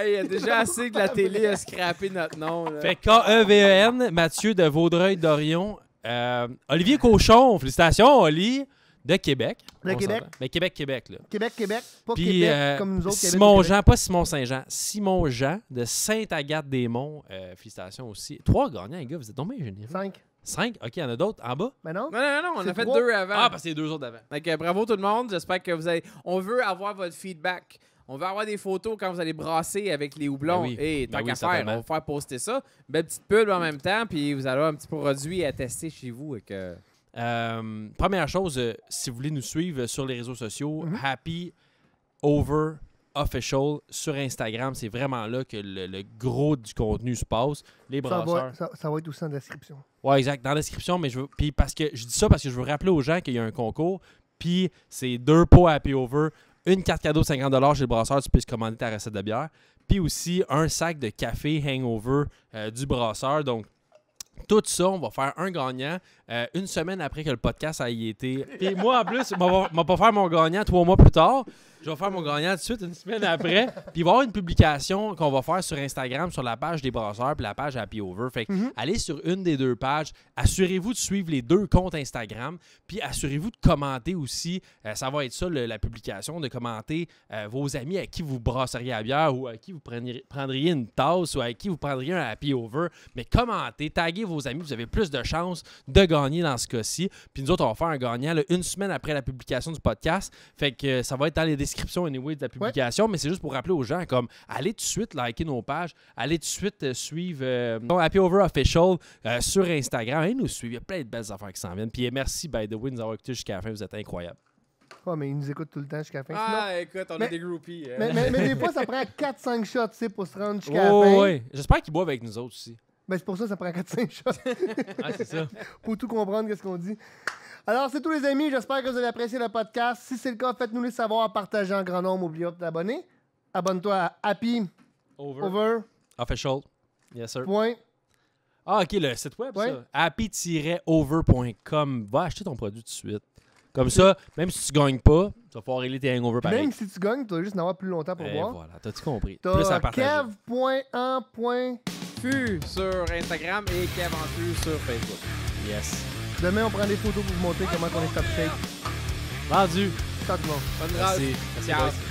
Speaker 2: il y a déjà assez que la télé a scraper notre nom. Fait
Speaker 3: K-E-V-E-N, Mathieu de Vaudreuil-Dorion. Euh, Olivier Cochon, félicitations, Oli de Québec. De Québec. Mais Québec, Québec, là.
Speaker 1: Québec, Québec, pas Québec euh, comme nous autres. Simon Jean,
Speaker 3: pas Simon Saint-Jean. Simon Jean de Sainte-Agathe-des-Monts. Euh, félicitations aussi. Trois gagnants, les gars, vous êtes tombés généreux. Cinq. Cinq? OK, il y en a d'autres en bas? Mais ben non. Non, non, non, on a fait deux avant. Ah, parce que c'est deux autres avant. Donc, euh, bravo tout le monde. J'espère que vous avez. On
Speaker 2: veut avoir votre feedback. On veut avoir des photos quand vous allez brasser avec les houblons. Ben oui. Et ben tant qu'à faire, on va faire poster ça. Belle petite pub en même temps, puis vous allez avoir un petit produit à tester chez vous.
Speaker 3: Euh, première chose, euh, si vous voulez nous suivre sur les réseaux sociaux, mhm. Happy Over Official sur Instagram. C'est vraiment là que le, gros du contenu se passe. Les ça Va,
Speaker 1: ça, va être aussi en description.
Speaker 3: Oui, exact. Dans la description, mais je Puis parce que je dis ça parce que je veux rappeler aux gens qu'il y a un concours. Puis c'est deux pots Happy Over, une carte cadeau de 50$ chez le brasseur, tu peux commander ta recette de bière. Puis aussi un sac de café hangover euh, du brasseur. Donc tout ça, on va faire un gagnant euh, une semaine après que le podcast a été. Et moi, en plus, pas faire mon gagnant trois mois plus tard. Je vais faire mon gagnant tout de suite une semaine après. <laughs> Puis il va y avoir une publication qu'on va faire sur Instagram, sur la page des brasseurs, puis la page Happy Over. Fait que mhm. allez sur une des deux pages. Assurez-vous de suivre les deux comptes Instagram. Puis assurez-vous de commenter aussi. Euh, ça va être ça, la publication, de commenter euh, vos amis à qui vous brasseriez à bière ou à qui vous prendriez une tasse ou à qui vous prendriez un Happy Over. Mais commentez, taguez vos amis. Vous avez plus de chances de gagner dans ce cas-ci. Puis nous autres, on va faire un gagnant une semaine après la publication du podcast. Fait que euh, ça va être dans les description anyway de la publication, mais c'est juste pour rappeler aux gens comme allez tout de suite liker nos pages, allez tout de suite euh, suivre euh, Happy Over Official euh, sur Instagram. Allez nous suivre, il y a plein de belles affaires qui s'en viennent. Puis merci by the way de nous avoir écoutés jusqu'à la fin, vous êtes incroyables.
Speaker 1: Ouais, mais ils nous écoutent tout le temps jusqu'à la fin. Ah, écoute, on est a des groupies. Mais, des fois, ça prend 4-5 <laughs> shots, tu pour se rendre jusqu'à la oh, fin. Ouais.
Speaker 3: J'espère qu'ils boivent avec nous autres aussi.
Speaker 1: Ben, c'est pour ça que ça prend 4-5 shots. ah, <laughs> c'est ça. <laughs> pour tout comprendre, qu'est-ce qu'on dit. Alors, c'est tout, les amis. J'espère que vous avez apprécié le podcast. Si c'est le cas, faites-nous le savoir, partagez en grand nombre. N'oubliez pas de t'abonner. Abonne-toi à Happy Over.
Speaker 3: Official. Yes, sir. Point. Ah, ok, le site web, ça. Happy-over.com. Va acheter ton produit tout de suite. Comme ça, même si tu gagnes pas, tu vas pouvoir régler tes hangovers pareil. Même
Speaker 1: si tu gagnes, tu vas juste en avoir plus longtemps pour voir. Eh, voilà, t'as-tu compris? T'as Plus à Kev.1.fu
Speaker 2: sur Instagram et kev.en.fu sur Facebook. Yes.
Speaker 1: Demain, on prend des photos pour vous montrer comment on est top shake Vendu. Top bon. Bonne Merci. Merci